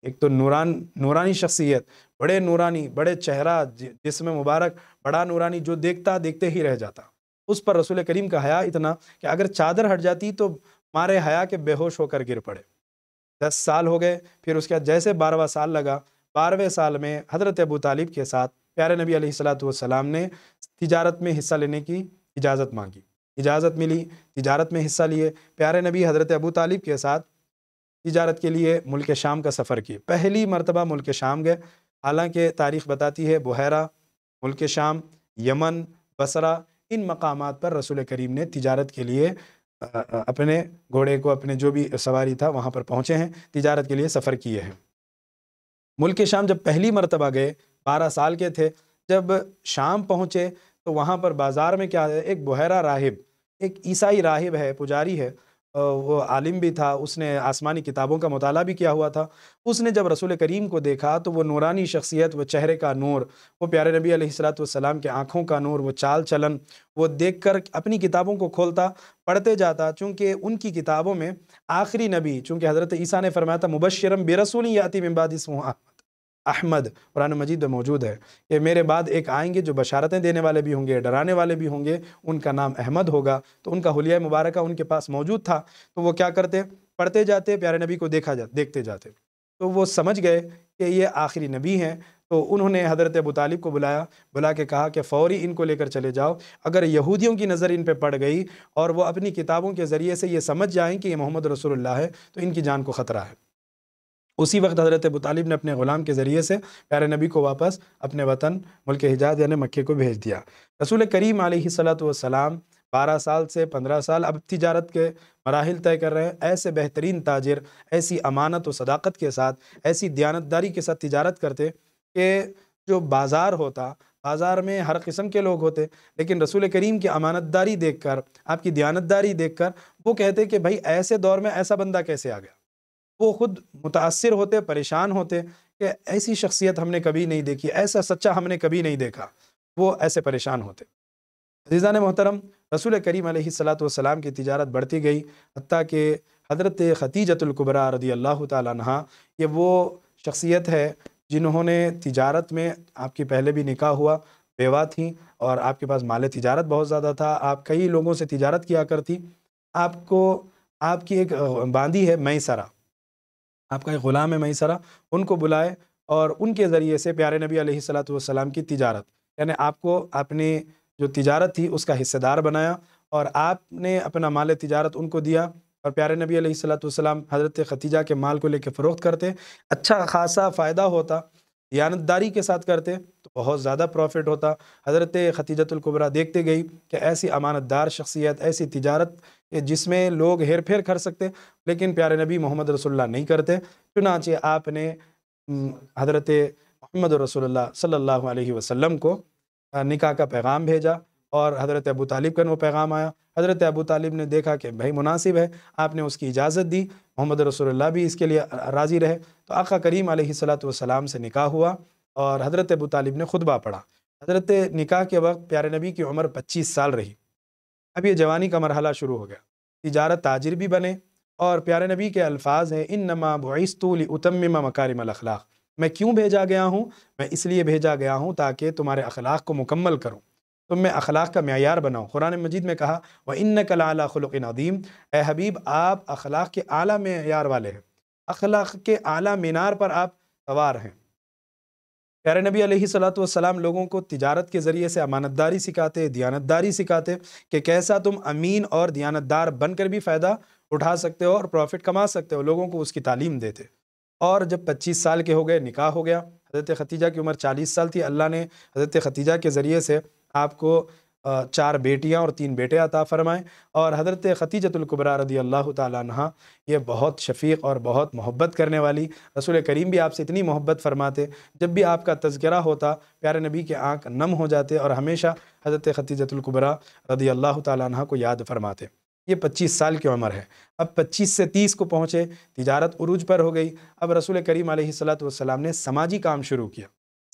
एक तो नूरान नूरानी शख्सियत बड़े नूरानी बड़े चेहरा जिसमें मुबारक बड़ा नूरानी जो देखता देखते ही रह जाता उस पर रसूल करीम का हया इतना कि अगर चादर हट जाती तो मारे हया के बेहोश होकर गिर पड़े दस साल हो गए फिर उसके बाद जैसे बारहवा साल लगा बारहवें साल में हज़रत अबू तालिब के साथ प्यारे नबी सलाम ने तिजारत में हिस्सा लेने की इजाज़त मांगी इजाज़त मिली तिजारत में हिस्सा लिए प्यारे नबी हज़रत अबू तालिब के साथ तिजारत के लिए मुल्क शाम का सफ़र किए पहली मरतबा मुल्क शाम गए हालांकि तारीख़ बताती है बहरा मुल्क शाम यमन बसरा इन मकाम पर रसूल करीम ने तिजारत के लिए अपने घोड़े को अपने जो भी सवारी था वहाँ पर पहुँचे हैं तिजारत के लिए सफ़र किए हैं मुल्क शाम जब पहली मरतबा गए बारह साल के थे जब शाम पहुँचे तो वहाँ पर बाज़ार में क्या है एक बहरा राहिब एक ईसाई राहिब है पुजारी है वो आलिम भी था उसने आसमानी किताबों का मताला भी किया हुआ था उसने जब रसूल करीम को देखा तो वो नूरानी शख्सियत वो चेहरे का नूर वो प्यारे नबी सलाम के आँखों का नूर वो चाल चलन वो देख कर अपनी किताबों को खोलता पढ़ते जाता चूँकि उनकी किताबों में आखिरी नबी चूँकि हज़रत ईसा ने फरमाया था मुबशरम बेरसूली याति मबाद इसमें अहमद कुरान मजीद में मौजूद है कि मेरे बाद एक आएंगे जो बशारतें देने वाले भी होंगे डराने वाले भी होंगे उनका नाम अहमद होगा तो उनका हलिया मुबारक उनके पास मौजूद था तो वो क्या करते पढ़ते जाते प्यारे नबी को देखा जा देखते जाते तो वो समझ गए कि ये आखिरी नबी हैं तो उन्होंने हज़रत अबू तालिब को बुलाया बुला के कहा कि फ़ौरी इनको लेकर चले जाओ अगर यहूदियों की नज़र इन पर पड़ गई और वो अपनी किताबों के ज़रिए से ये समझ जाएँ कि ये मोहम्मद रसोल्ला है तो इनकी जान को ख़तरा है उसी वक्त हज़रत अबू ने अपने ग़ुलाम के ज़रिए से प्यारे नबी को वापस अपने वतन मुल्क हिजाज यानी मक्के को भेज दिया रसूल करीम सलाम बारह साल से पंद्रह साल अब तजारत के मराहल तय कर रहे हैं ऐसे बेहतरीन ताजर ऐसी अमानत व सदाकत के साथ ऐसी दयानतदारी के साथ तजारत करते कि जो बाज़ार होता बाज़ार में हर किस्म के लोग होते लेकिन रसूल करीम की अमानतदारी देख कर आपकी दयानतदारी देख कर वो कहते कि भाई ऐसे दौर में ऐसा बंदा कैसे आ गया वो खुद मुतासर होते परेशान होते कि ऐसी शख्सियत हमने कभी नहीं देखी ऐसा सच्चा हमने कभी नहीं देखा वो ऐसे परेशान होते अजीज़ा मोहतरम रसूल करीम सलात वसलाम की तजारत बढ़ती गई हती कि हज़रत ख़तीजतुल्कुबरा रदी अल्लाह तहा ये वो शख्सियत है जिन्होंने तजारत में आपकी पहले भी निकाह हुआ बेवा थी और आपके पास माल तजारत बहुत ज़्यादा था आप कई लोगों से तजारत किया करती आपको आपकी एक बांदी है मैसरा आपका एक ग़ुलाम है मईसरा उनको बुलाए और उनके ज़रिए से प्यारे नबी सलाम की तजारत यानी आपको अपनी जो तजारत थी उसका हिस्सेदार बनाया और आपने अपना माल तजारत उनको दिया और प्यारे नबी सलाम हज़रत खतीजा के माल को लेकर फ़रोख्त करते अच्छा खासा फ़ायदा होता दयानतदारी के साथ करते तो बहुत ज़्यादा प्रॉफिट होता हज़रत खतीजतुल्कुबरा देखते गई कि ऐसी अमानतदार शख्सियत ऐसी तजारत जिसमें लोग हेर फेर कर सकते लेकिन प्यारे नबी मोहम्मद रसोल्ला नहीं करते चुनाचे आपने हज़रत मोहम्मद रसोल्ला सल्ला वसम को निका का पैगाम भेजा और हज़रत अबू तालिब का वो पैगाम आया हज़रत अबू तालिब ने देखा कि भाई मुनासिब है आपने उसकी इजाज़त दी मोहम्मद रसोल्ला भी इसके लिए राज़ी रहे तो आका करीम सलाम से निकाह हुआ और हज़रत अबू तालिब ने खुतबा पढ़ा हज़रत निकाह के वक्त प्यारे नबी की उम्र पच्चीस साल रही अब ये जवानी का मरहला शुरू हो गया तजारत ताजिर भी बने और प्यारे नबी के अल्फाज हैं इन नमा बोस्तूल उतम मकारिम अखलाक़ मैं क्यों भेजा गया हूँ मैं इसलिए भेजा गया हूँ ताकि तुम्हारे अखलाक को मुकम्मल करूँ तुम में अखलाक का मैार बनाओ कुरान मजीद में कहा व इन कला खलुक नदीम ए हबीब आप अखलाक के अला मैार वाले हैं अखलाक के अला मीनार पर आप सवार हैं प्यार नबी अलैहि सलातु वसलाम लोगों को तजारत के ज़रिए से अमानतदारी सिखाते दियानतदारी सिखाते कि कैसा तुम अमीन और दियानतदार बनकर भी फ़ायदा उठा सकते हो और प्रॉफिट कमा सकते हो लोगों को उसकी तालीम देते और जब 25 साल के हो गए निकाह हो गया हज़रत खतीजा की उम्र 40 साल थी अल्लाह ने हज़रत खतीजा के ज़रिए से आपको चार बेटियां और तीन बेटे अता फ़रमाएँ और हज़रत ख़तीजतुल्कुबरा रदी अल्लाह तहा ये बहुत शफीक और बहुत मोहब्बत करने वाली रसूल करीम भी आपसे इतनी मोहब्बत फरमाते जब भी आपका तस्करा होता प्यारे नबी के आँख नम हो जाते और हमेशा हज़रत ख़तीजतुल्कुबरा रदी अल्लाह तहा को याद फरमाते ये पच्चीस साल की उम्र है अब पच्चीस से तीस को पहुँचे तजारत उरूज पर हो गई अब रसूल करीम वसलाम ने समाजी काम शुरू किया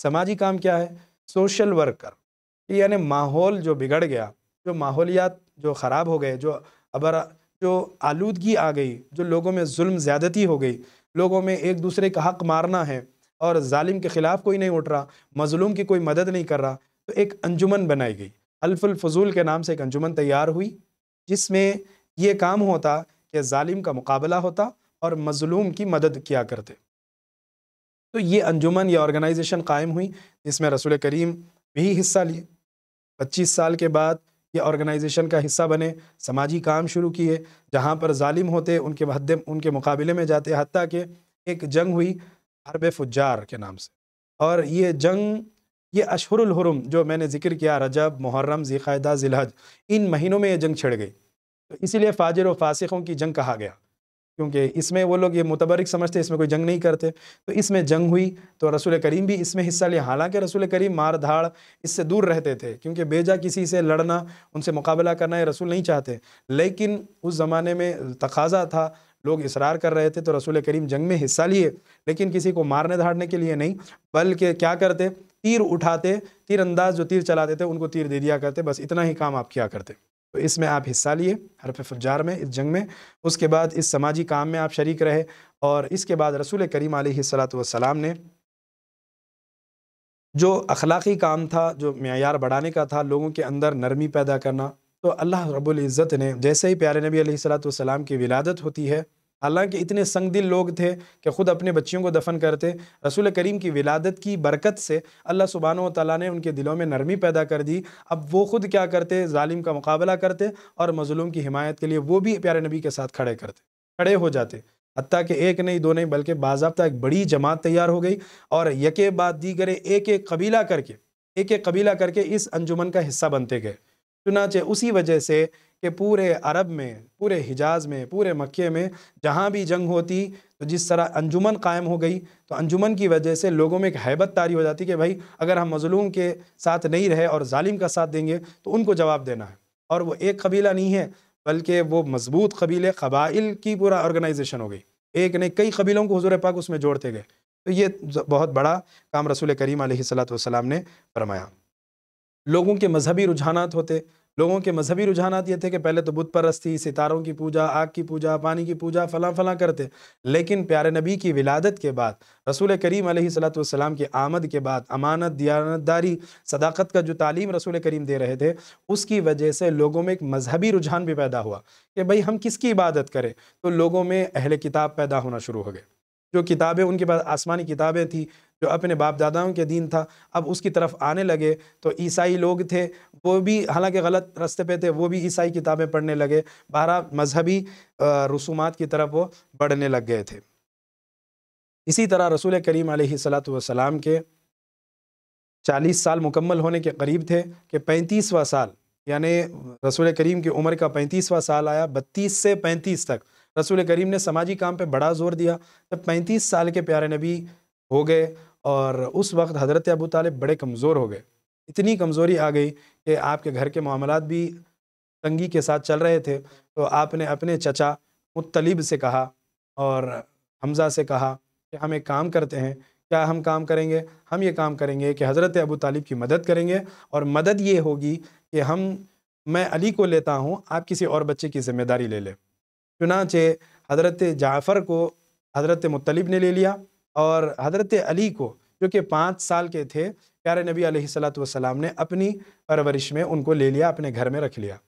समाजी काम क्या है सोशल वर्कर यानी माहौल जो बिगड़ गया जो माहौलियात जो ख़राब हो गए जो अबर जो आलूदगी आ गई जो लोगों में जुल्म ज़्यादती हो गई लोगों में एक दूसरे का हक़ मारना है और ालिम के ख़िलाफ़ कोई नहीं उठ रहा मज़लूम की कोई मदद नहीं कर रहा तो एक अंजुमन बनाई गई अल्फुलफजूल के नाम से एक अंजुमन तैयार हुई जिसमें ये काम होता कि ालिम का मुकाबला होता और मज़लूम की मदद किया करते तो ये अंजुमन या ऑर्गेनाइजेशन कायम हुई जिसमें रसूल करीम भी हिस्सा लिए पच्चीस साल के बाद ये ऑर्गेनाइजेशन का हिस्सा बने समाजी काम शुरू किए जहाँ पर ालिम होते उनके हद उनके मुकाबले में जाते हती कि एक जंग हुई हरब फुजार के नाम से और ये जंग ये अशहरहरम जो मैंने जिक्र किया रजब मुहर्रम ज़िकायदा जिलहज इन महीनों में ये जंग छिड़ गई तो इसीलिए फाजिर व फासिकों की जंग कहा गया क्योंकि इसमें वो लोग ये मुतबरक समझते इसमें कोई जंग नहीं करते तो इसमें जंग हुई तो रसूल करीम भी इसमें हिस्सा लिया हालांकि रसूल करीम मार धाड़ इससे दूर रहते थे क्योंकि बेजा किसी से लड़ना उनसे मुकाबला करना ये रसूल नहीं चाहते लेकिन उस ज़माने में तकाजा था लोग इसरार कर रहे थे तो रसूल करीम जंग में हिस्सा लिए लेकिन किसी को मारने धाड़ने के लिए नहीं बल्कि क्या करते तीर उठाते तीर अंदाज जो तीर चलाते थे उनको तीर दे दिया करते बस इतना ही काम आप किया करते तो इसमें आप हिस्सा लिए हरफ फुजार में इस जंग में उसके बाद इस समाजी काम में आप शरीक रहे और इसके बाद रसूल करीम सलाम ने जो अखलाक़ी काम था जो मैार बढ़ाने का था लोगों के अंदर नरमी पैदा करना तो अल्लाह रब्बुल ने जैसे ही प्यारे नबी सलाम की विलादत होती है हालांकि इतने संगदिल लोग थे कि ख़ुद अपने बच्चियों को दफन करते रसूल करीम की विलादत की बरकत से अल्लाह सुबहान तला ने उनके दिलों में नरमी पैदा कर दी अब वो ख़ुद क्या करते ालिम का मुकाबला करते और मजलूम की हिमायत के लिए वो भी प्यारे नबी के साथ खड़े करते खड़े हो जाते हती कि एक नहीं दो नहीं बल्कि बाबा एक बड़ी जमात तैयार हो गई और यके बाद दीगरे एक एक कबीला करके एक एक कबीला करके इस अंजुमन का हिस्सा बनते गए चुनाचे उसी वजह से कि पूरे अरब में पूरे हिजाज़ में पूरे मक्के में जहाँ भी जंग होती तो जिस तरह अंजुमन कायम हो गई तो अंजुमन की वजह से लोगों में एक हैबत तारी हो जाती कि भाई अगर हम मज़लूम के साथ नहीं रहे और ालिम का साथ देंगे तो उनको जवाब देना है और वो एक कबीला नहीं है बल्कि वो मजबूत कबीले कबाइल की पूरा ऑर्गेनाइजेशन हो गई एक ने कई कबीलों को हजूर पाक उसमें जोड़ते गए तो ये बहुत बड़ा काम रसूल करीम सलाम ने फरमाया लोगों के मजहबी रुझाना होते लोगों के मजहबी रुझान ये थे कि पहले तो बुत परस्ती सितारों की पूजा आग की पूजा पानी की पूजा फलां फलां करते लेकिन प्यारे नबी की विलादत के बाद रसूल करीम सलाम की आमद के बाद अमानत दियानतदारी सदाकत का जो तालीम रसूल करीम दे रहे थे उसकी वजह से लोगों में एक मजहबी रुझान भी पैदा हुआ कि भाई हम किसकी इबादत करें तो लोगों में अहल किताब पैदा होना शुरू हो गए जो किताबें उनके पास आसमानी किताबें थी जो अपने बाप दादाओं के दीन था अब उसकी तरफ आने लगे तो ईसाई लोग थे वो भी हालांकि गलत रास्ते पे थे वो भी ईसाई किताबें पढ़ने लगे बारह मजहबी रसूमात की तरफ वो बढ़ने लग गए थे इसी तरह रसूल करीम सलाम के चालीस साल मुकम्मल होने के करीब थे कि पैंतीसवा साल यानी रसूल करीम की उम्र का पैंतीसवा साल आया बत्तीस से पैंतीस तक रसूल करीम ने समाजी काम पे बड़ा जोर दिया जब पैंतीस साल के प्यारे नबी हो गए और उस वक्त हज़रत अबू तालब बड़े कमज़ोर हो गए इतनी कमज़ोरी आ गई कि आपके घर के मामला भी तंगी के साथ चल रहे थे तो आपने अपने चचा मुतलिब से कहा और हमज़ा से कहा कि हम एक काम करते हैं क्या हम काम करेंगे हम ये काम करेंगे कि हज़रत अबू तालिब की मदद करेंगे और मदद ये होगी कि हम मैं अली को लेता हूँ आप किसी और बच्चे की ज़िम्मेदारी ले लें चुनाचे हज़रत जाफ़र को हज़रत मुतलिब ने ले लिया और हज़रत अली को जो कि पाँच साल के थे प्यारे नबी सलाम ने अपनी परवरिश में उनको ले लिया अपने घर में रख लिया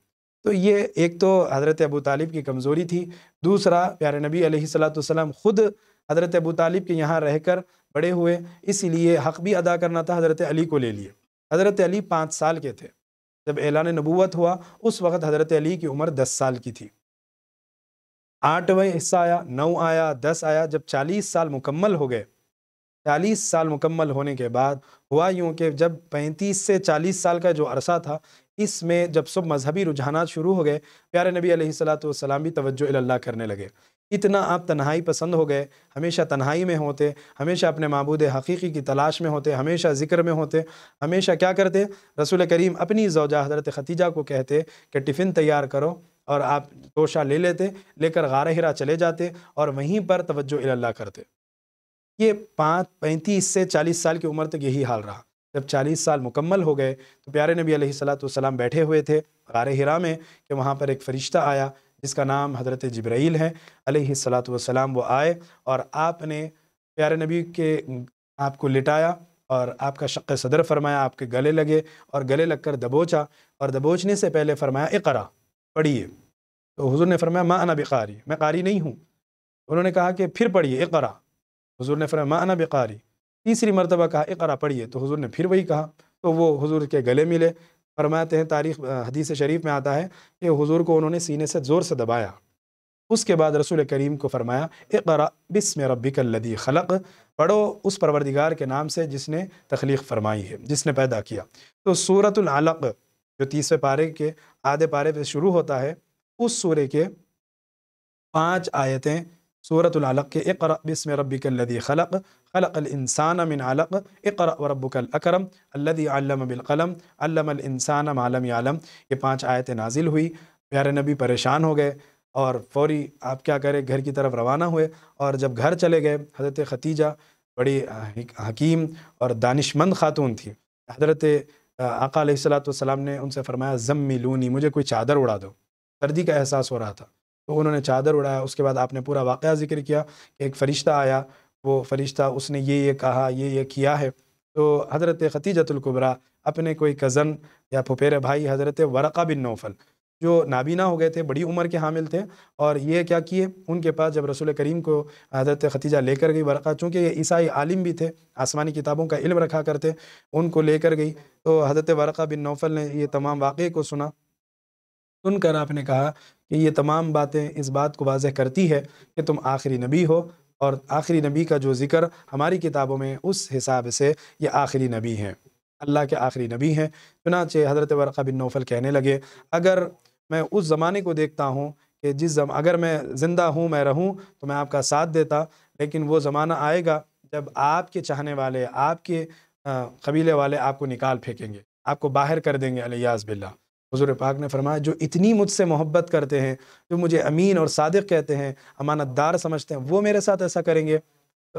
तो ये एक तो हज़रत अबू तालिब की कमज़ोरी थी दूसरा प्यारे नबी सलाम ख़ुद हज़रत अबू तालिब के यहाँ रह कर बड़े हुए इसलिए हक़ भी अदा करना था हज़रत अली को ले लिए हज़रत अली पाँच साल के थे जब एलान नबूत हुआ उस वक़्त हज़रत अली की उम्र दस साल की थी आठवें हिस्सा आया नौ आया दस आया जब चालीस साल मुकम्मल हो गए चालीस साल मुकम्मल होने के बाद हुआ यूँ कि जब पैंतीस से चालीस साल का जो अरसा था इसमें जब सब मजहबी रुझाना शुरू हो गए प्यारे नबी सलाम भी तवज्जो अल्लाह करने लगे इतना आप तन्हाई पसंद हो गए हमेशा तन्हाई में होते हमेशा अपने मबूद हकीकी की तलाश में होते हमेशा ज़िक्र में होते हमेशा क्या करते रसूल करीम अपनी जोजा हजरत खतीजा को कहते कि टिफ़िन तैयार करो और आप तोशा ले लेते लेकर गार हिरा चले जाते और वहीं पर तवज्जो अल्लाह करते ये पाँच पैंतीस से चालीस साल की उम्र तक यही हाल रहा जब चालीस साल मुकम्मल हो गए तो प्यारे नबी सलाम बैठे हुए थे गार हिरा में कि वहाँ पर एक फ़रिश्ता आया जिसका नाम हज़रत जब्राइल है सलाम वो आए और आपने प्यारे नबी के आपको लिटाया और आपका शक़ सदर फरमाया आपके गले लगे और गले लगकर दबोचा और दबोचने से पहले फरमाया इकरा पढ़िए तो हजूर ने फरमाया माँ अना बेकारी मैं कारी नहीं हूँ उन्होंने कहा कि फिर पढ़िए इकरा हजूर ने फरमाया माँ अना बेकारी तीसरी मरतबा कहा इकरा पढ़िए तो हजूर ने फिर वही कहा तो वो हजूर के गले मिले फरमाते हैं तारीख हदीस शरीफ में आता है कि हजूर को उन्होंने सीने से ज़ोर से दबाया उसके बाद रसूल करीम को फरमाया इकरा बिस्म रबिकल्लदी खलक पढ़ो उस परवरदिगार के नाम से जिसने तख्लीक फरमाई है जिसने पैदा किया तो सूरतलक जो तीसरे पारे के आधे पारे पे शुरू होता है उस सूर्य के पाँच आयतें सूरत अलक के इकर बिसम रबिकल्लदी खलक खलक इंसान मिन अलक इकर वरबुकल अकरम अल्लदी बिलकलम अलम इंसान आलम आलम ये पाँच आयतें नाजिल हुई प्यारे नबी परेशान हो गए और फौरी आप क्या करें घर की तरफ रवाना हुए और जब घर चले गए हज़रत खतीजा बड़ी हकीम और दानिशमंद खातून थी हज़रत आका सलाम ने उनसे फरमाया ज़म मिलूनी मुझे कोई चादर उड़ा दो सर्दी का एहसास हो रहा था तो उन्होंने चादर उड़ाया उसके बाद आपने पूरा वाक़ जिक्र किया एक फ़रिश्ता आया वो फ़रिश्ता उसने ये ये कहा ये ये किया है तो हज़रत ख़तीजतुल्कुबरा अपने कोई कज़न या फुपेरे भाई हज़रत वरक़ा बिन नौफल जो नाबीना हो गए थे बड़ी उम्र के हामिल थे और ये क्या किए उनके पास जब रसूल करीम को हजरत खतीजा लेकर गई बरक़ा चूँकि ये ईसाई आलिम भी थे आसमानी किताबों का इल्म रखा करते उनको लेकर गई तो हजरत वरक़ा बिन नौफल ने ये तमाम वाक़े को सुना सुनकर आपने कहा कि ये तमाम बातें इस बात को वाजह करती है कि तुम आखिरी नबी हो और आखिरी नबी का जो ज़िक्र हमारी किताबों में उस हिसाब से ये आखिरी नबी हैं अल्लाह के आखिरी नबी हैं चुनाचे हज़रत वरक़ा बिन नौफल कहने लगे अगर मैं उस ज़माने को देखता हूँ कि जिस जम, अगर मैं ज़िंदा हूँ मैं रहूँ तो मैं आपका साथ देता लेकिन वो ज़माना आएगा जब आपके चाहने वाले आपके कबीले वाले आपको निकाल फेंकेंगे आपको बाहर कर देंगे अलियाज बिल्ला हजूर पाक ने फरमाया जो इतनी मुझसे मोहब्बत करते हैं जो मुझे अमीन और सादक कहते हैं अमानतदार समझते हैं वो मेरे साथ ऐसा करेंगे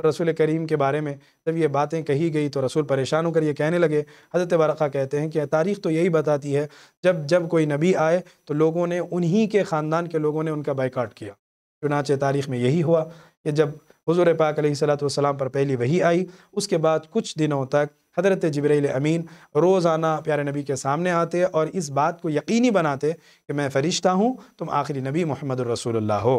तो रसूल करीम के बारे में जब ये बातें कही गई तो रसूल परेशान होकर ये कहने लगे हज़रत वरखा कहते हैं कि तारीख़ तो यही बताती है जब जब कोई नबी आए तो लोगों ने उन्हीं के ख़ानदान के लोगों ने उनका बाइकाट किया चुनाच तारीख़ में यही हुआ कि जब हजूर पाक सलाम पर पहली वही आई उसके बाद कुछ दिनों तक हज़रत जबरील अमीन रोज़ाना प्यारे नबी के सामने आते और इस बात को यकीनी बनाते कि मैं फ़रिश्ता हूँ तुम आखिरी नबी मोहम्मद रसूल हो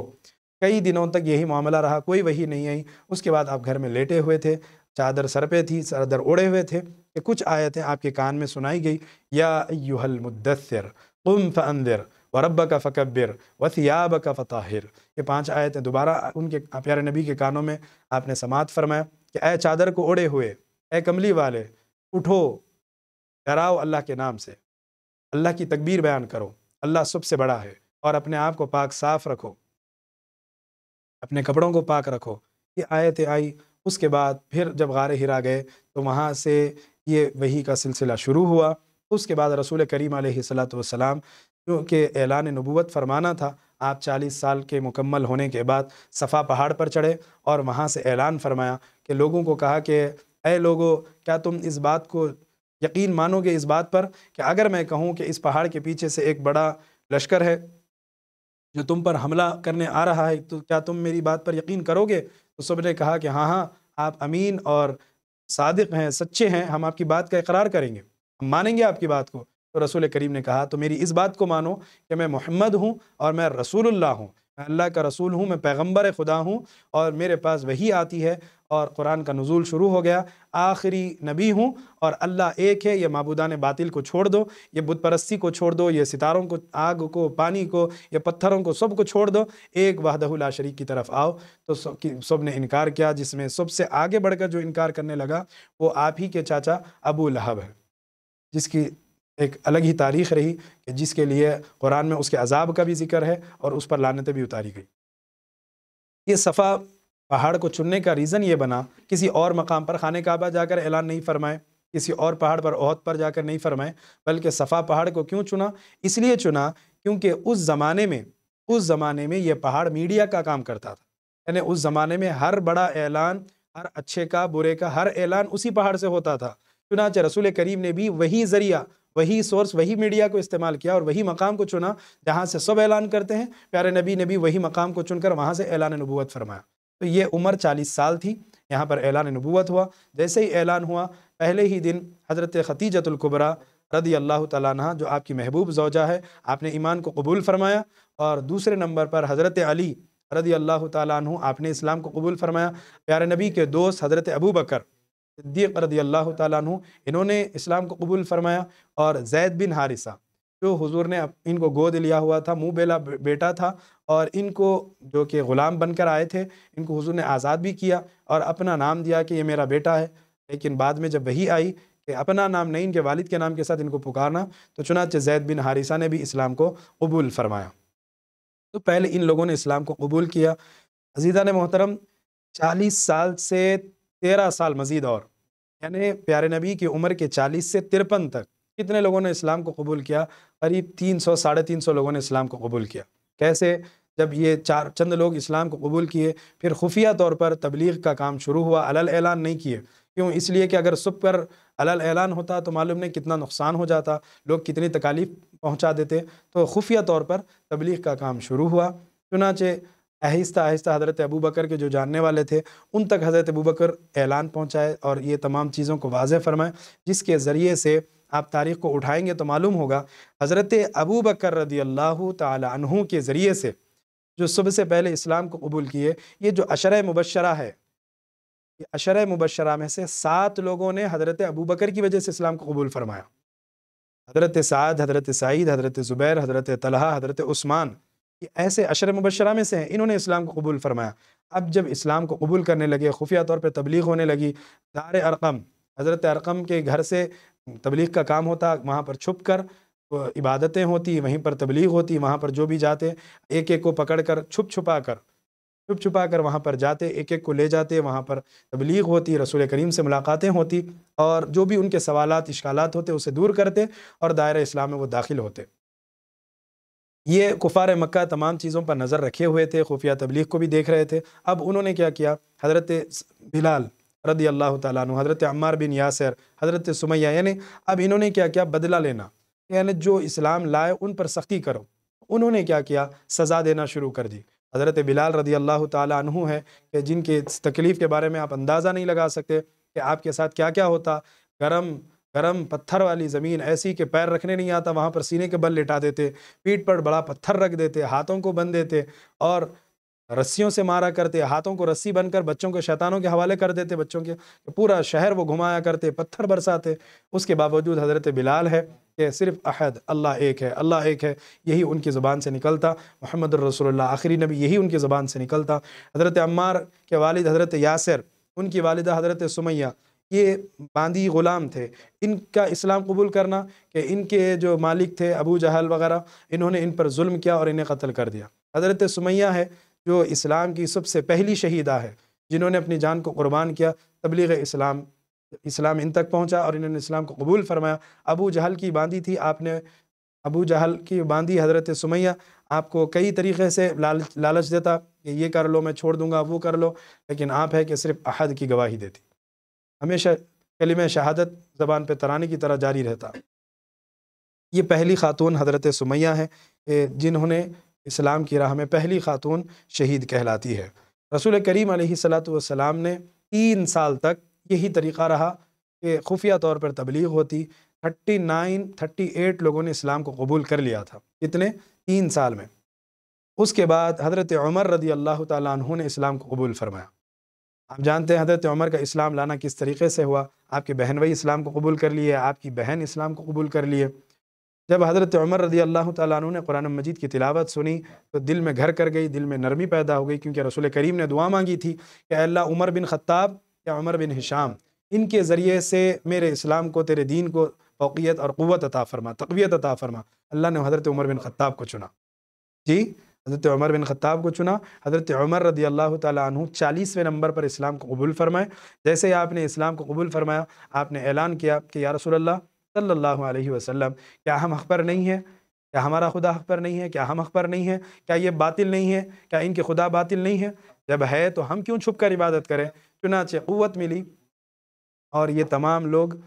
कई दिनों तक यही मामला रहा कोई वही नहीं आई उसके बाद आप घर में लेटे हुए थे चादर सर पे थी चादर ओढ़े हुए थे कि कुछ आयतें आपके कान में सुनाई गई या यूहल मुद्दसर उम फ़ंदिर रब का फ़कबिर सियाब का फ़ताहिर ये पांच आयतें दोबारा उनके प्यारे नबी के कानों में आपने समात फरमाया कि ए चादर को ओढ़े हुए ए कमली वाले उठो डराओ अल्लाह के नाम से अल्लाह की तकबीर बयान करो अल्लाह सबसे बड़ा है और अपने आप को पाक साफ रखो अपने कपड़ों को पाक रखो ये आयत आई उसके बाद फिर जब गार हिरा गए तो वहाँ से ये वही का सिलसिला शुरू हुआ उसके बाद रसूल करीम सलाम जो कि ऐलान नबूत फरमाना था आप चालीस साल के मुकम्मल होने के बाद सफ़ा पहाड़ पर चढ़े और वहाँ से ऐलान फरमाया कि लोगों को कहा कि अय लोगो क्या तुम इस बात को यकीन मानोगे इस बात पर कि अगर मैं कहूँ कि इस पहाड़ के पीछे से एक बड़ा लश्कर है जो तुम पर हमला करने आ रहा है तो क्या तुम मेरी बात पर यकीन करोगे तो सब ने कहा कि हाँ हाँ आप अमीन और सादिक हैं सच्चे हैं हम आपकी बात का इकरार करेंगे हम मानेंगे आपकी बात को तो रसूल करीम ने कहा तो मेरी इस बात को मानो कि मैं मोहम्मद हूँ और मैं रसूल्ला हूँ मैं अल्लाह का रसूल हूँ मैं पैगम्बर खुदा हूँ और मेरे पास वही आती है और कुरान का नज़ुल शुरू हो गया आखिरी नबी हूँ और अल्लाह एक है ये मबूदान बातिल को छोड़ दो ये बुत परस्ती को छोड़ दो ये सितारों को आग को पानी को ये पत्थरों को सब को छोड़ दो एक वहदहुल्ला शरीक की तरफ आओ तो सब की सब ने इनकार किया जिसमें सबसे आगे बढ़कर जो इनकार करने लगा वो आप ही के चाचा अबू लहब है जिसकी एक अलग ही तारीख रही कि जिसके लिए कुरान में उसके अजाब का भी जिक्र है और उस पर लानतें भी उतारी गई ये सफ़ा पहाड़ को चुनने का रीज़न ये बना किसी और मकाम पर खाने काबा जाकर ऐलान नहीं फरमाए किसी और पहाड़ पर अहद पर जाकर नहीं फरमाए बल्कि सफ़ा पहाड़ को क्यों चुना इसलिए चुना क्योंकि उस ज़माने में उस ज़माने में यह पहाड़ मीडिया का काम करता था यानी उस ज़माने में हर बड़ा ऐलान हर अच्छे का बुरे का हर ऐलान उसी पहाड़ से होता था चुनाच रसूल करीम ने भी वही ज़रिया वही सोर्स वही मीडिया को इस्तेमाल किया और वही मकाम को चुना जहाँ से सब ऐलान करते हैं प्यारे नबी ने भी वही मकाम को चुनकर वहाँ से ऐलान नबूत फरमाया तो ये उम्र चालीस साल थी यहाँ पर ऐलान नबूत हुआ जैसे ही ऐलान हुआ पहले ही दिन हज़रत ख़तीजतुल्कुबरा रदी अल्लाह तह जो आपकी महबूब जौजा है आपने ईमान को कबूल फरमाया और दूसरे नंबर पर हज़रत अली रदी अल्लाह तु आपने इस्लाम को कबूल फरमाया प्यारे नबी के दोस्त हज़रत अबू बकर सिद्दीक रदी अल्लाह तु इन्होंने इस्लाम को कबूल फरमाया और जैद बिन हारिसा जो हुजूर ने इनको गोद लिया हुआ था मुँह बेला बेटा था और इनको जो कि ग़ुलाम बनकर आए थे इनको हुजूर ने आज़ाद भी किया और अपना नाम दिया कि ये मेरा बेटा है लेकिन बाद में जब वही आई कि अपना नाम नहीं इनके वालिद के नाम के साथ इनको पुकारना तो चुनाच जैद बिन हारिसा ने भी इस्लाम को कबूल फरमाया तो पहले इन लोगों ने इस्लाम को कबूल किया अजीज़ा ने मोहतरम चालीस साल से तेरह साल मजीद और यानी प्यारे नबी की उम्र के चालीस से तिरपन तक कितने लोगों ने इस्लाम को कबूल किया करीब तीन सौ साढ़े तीन सौ लोगों ने इस्लाम को कबूल किया कैसे जब ये चार चंद लोग इस्लाम को कबूल किए फिर खुफिया तौर पर तबलीग का काम शुरू हुआ अलल ऐलान नहीं किए क्यों इसलिए कि अगर सुब पर अलल ऐलान होता तो मालूम नहीं कितना नुकसान हो जाता लोग कितनी तकालीफ पहुँचा देते तो खुफिया तौर पर तबलीग का काम शुरू हुआ चुनाचे आहिस्ता आहिस्ता हज़रत अबू बकर के जो जानने वाले थे उन तक हज़रत अबू बकर ऐलान पहुँचाए और ये तमाम चीज़ों को वाज फरमाएँ जिसके ज़रिए से आप तारीख़ को उठाएँगे तो मालूम होगा हज़रत अबू बकर रदी अल्लाह तहु के ज़रिए से जो सुबह से पहले इस्लाम को कबूल किए ये जो अशर मुबशरा है ये अशर मुबशरा में से सात लोगों ने हज़रत अबू बकर की वजह से इस्लाम को कबूल फरमाया हज़रत साद हज़रत सईद हज़रत ज़ुबैर हज़रत तलहा हज़रत उस्मान ये ऐसे अशर मुबशरा में से हैं इन्होंने इस्लाम को कबूल फरमाया अब जब इस्लाम को कबूल करने लगे खुफिया तौर पर तबलीग होने लगी दार अरकम हज़रत अरकम के घर से तबलीग का काम होता वहाँ पर छुप कर इबादतें होती वहीं पर तबलीग होती वहाँ पर जो भी जाते एक एक को पकड़ कर छुप छुपा कर छुप छुपा कर वहाँ पर जाते एक एक को ले जाते वहाँ पर तबलीग होती रसूल करीम से मुलाकातें होती और जो भी उनके सवालत इश्कालत होते उसे दूर करते और दायरे इस्लाम में वो दाखिल होते ये कुफ़ार मक्का तमाम चीज़ों पर नज़र रखे हुए थे खुफिया तबलीग को भी देख रहे थे अब उन्होंने क्या किया हज़रत बिलाल रदी अल्लाह तु हज़रत अम्मार बिन यासर हज़रत सुमैया यानी अब इन्होंने क्या किया बदला लेना यानी जो इस्लाम लाए उन पर सख्ती करो उन्होंने क्या किया सज़ा देना शुरू कर दी हज़रत बिलाल रदी अल्लाह तु है कि जिनके तकलीफ़ के बारे में आप अंदाज़ा नहीं लगा सकते कि आपके साथ क्या क्या होता गर्म गर्म पत्थर वाली ज़मीन ऐसी कि पैर रखने नहीं आता वहाँ पर सीने के बल लेटा देते पीठ पर बड़ा पत्थर रख देते हाथों को बन देते और रस्सियों से मारा करते हाथों को रस्सी बनकर बच्चों के शैतानों के हवाले कर देते बच्चों के पूरा शहर वो घुमाया करते पत्थर बरसाते उसके बावजूद हज़रत बिलाल है कि सिर्फ अहद अल्लाह एक है अल्लाह एक है यही उनकी ज़ुबान से निकलता मोहम्मद रसोल्ला आखिरी नबी यही उनकी ज़ुबान से निकलता हज़रत अम्मार के वालद हज़रत यासर उनकी वालदा हज़रत सुमैया ये बांदी ग़ुलाम थे इनका इस्लाम कबूल करना कि इनके जो मालिक थे अबू जहल वगैरह इन्होंने इन पर जुल्म किया और इन्हें कत्ल कर दिया हज़रत सुमैया है जो इस्लाम की सबसे पहली शहीदा है जिन्होंने अपनी जान को कुर्बान किया तबलीग इस्लाम इस्लाम इन तक पहुँचा और इन्होंने इस्लाम को कबूल फरमाया अबू जहल की बांदी थी आपने अबू जहल की बांदी हज़रत सुमैया आपको कई तरीके से लालच लालच देता कि ये कर लो मैं छोड़ दूंगा वो कर लो लेकिन आप है कि सिर्फ अहद की गवाही देती हमेशा कलिम शहादत ज़बान पे तराने की तरह जारी रहता ये पहली खातून हज़रत सुमैया हैं जिन्होंने इस्लाम की राह में पहली खातून शहीद कहलाती है रसूल करीम सलाम ने तीन साल तक यही तरीक़ा रहा कि खुफिया तौर पर तबलीग होती थर्टी नाइन थर्टी एट लोगों ने इस्लाम को कबूल कर लिया था इतने तीन साल में उसके बाद हज़रत उमर रदी अल्लाह तु ने इस्लाम को कबूल फरमाया आप जानते हैं हजरत उमर का इस्लाम लाना किस तरीके से हुआ आपकी बहन वही इस्लाम को कबूल कर लिए आपकी बहन इस्लाम को कबूल कर लिए जब हज़रत उमर रदी अल्लाह तु ने कुरान मजीद की तिलावत सुनी तो दिल में घर कर गई दिल में नरमी पैदा हो गई क्योंकि रसूल करीम ने दुआ मांगी थी कि अल्लाह उमर बिन ख़त्ताब या उमर बिन हिशाम इनके ज़रिए से मेरे इस्लाम को तेरे दीन को फ़ौक़ियत और क़वत अता फ़रमा तकवीत अता फ़रमा अल्लाह ने हज़रत उमर बिन ख़त्ताब को चुना जी हज़रत उमर बिन ख़त्ताब को चुना हज़रत उमर रदी अल्लाह तु चालीसवें नंबर पर इस्लाम को कबूल फ़रमाए जैसे ही आपने इस्लाम को कबूल फ़रमाया आपने ऐलान किया कि या रसोल्ला सल्ला वसम क्या हम हक पर नहीं है क्या हमारा खुदा हक पर नहीं है क्या हम हक पर नहीं है क्या ये बातिल नहीं है क्या इनके खुदा बातिल नहीं है जब है तो हम क्यों छुप कर इबादत करें चुनाचे क़वत मिली और ये तमाम लोग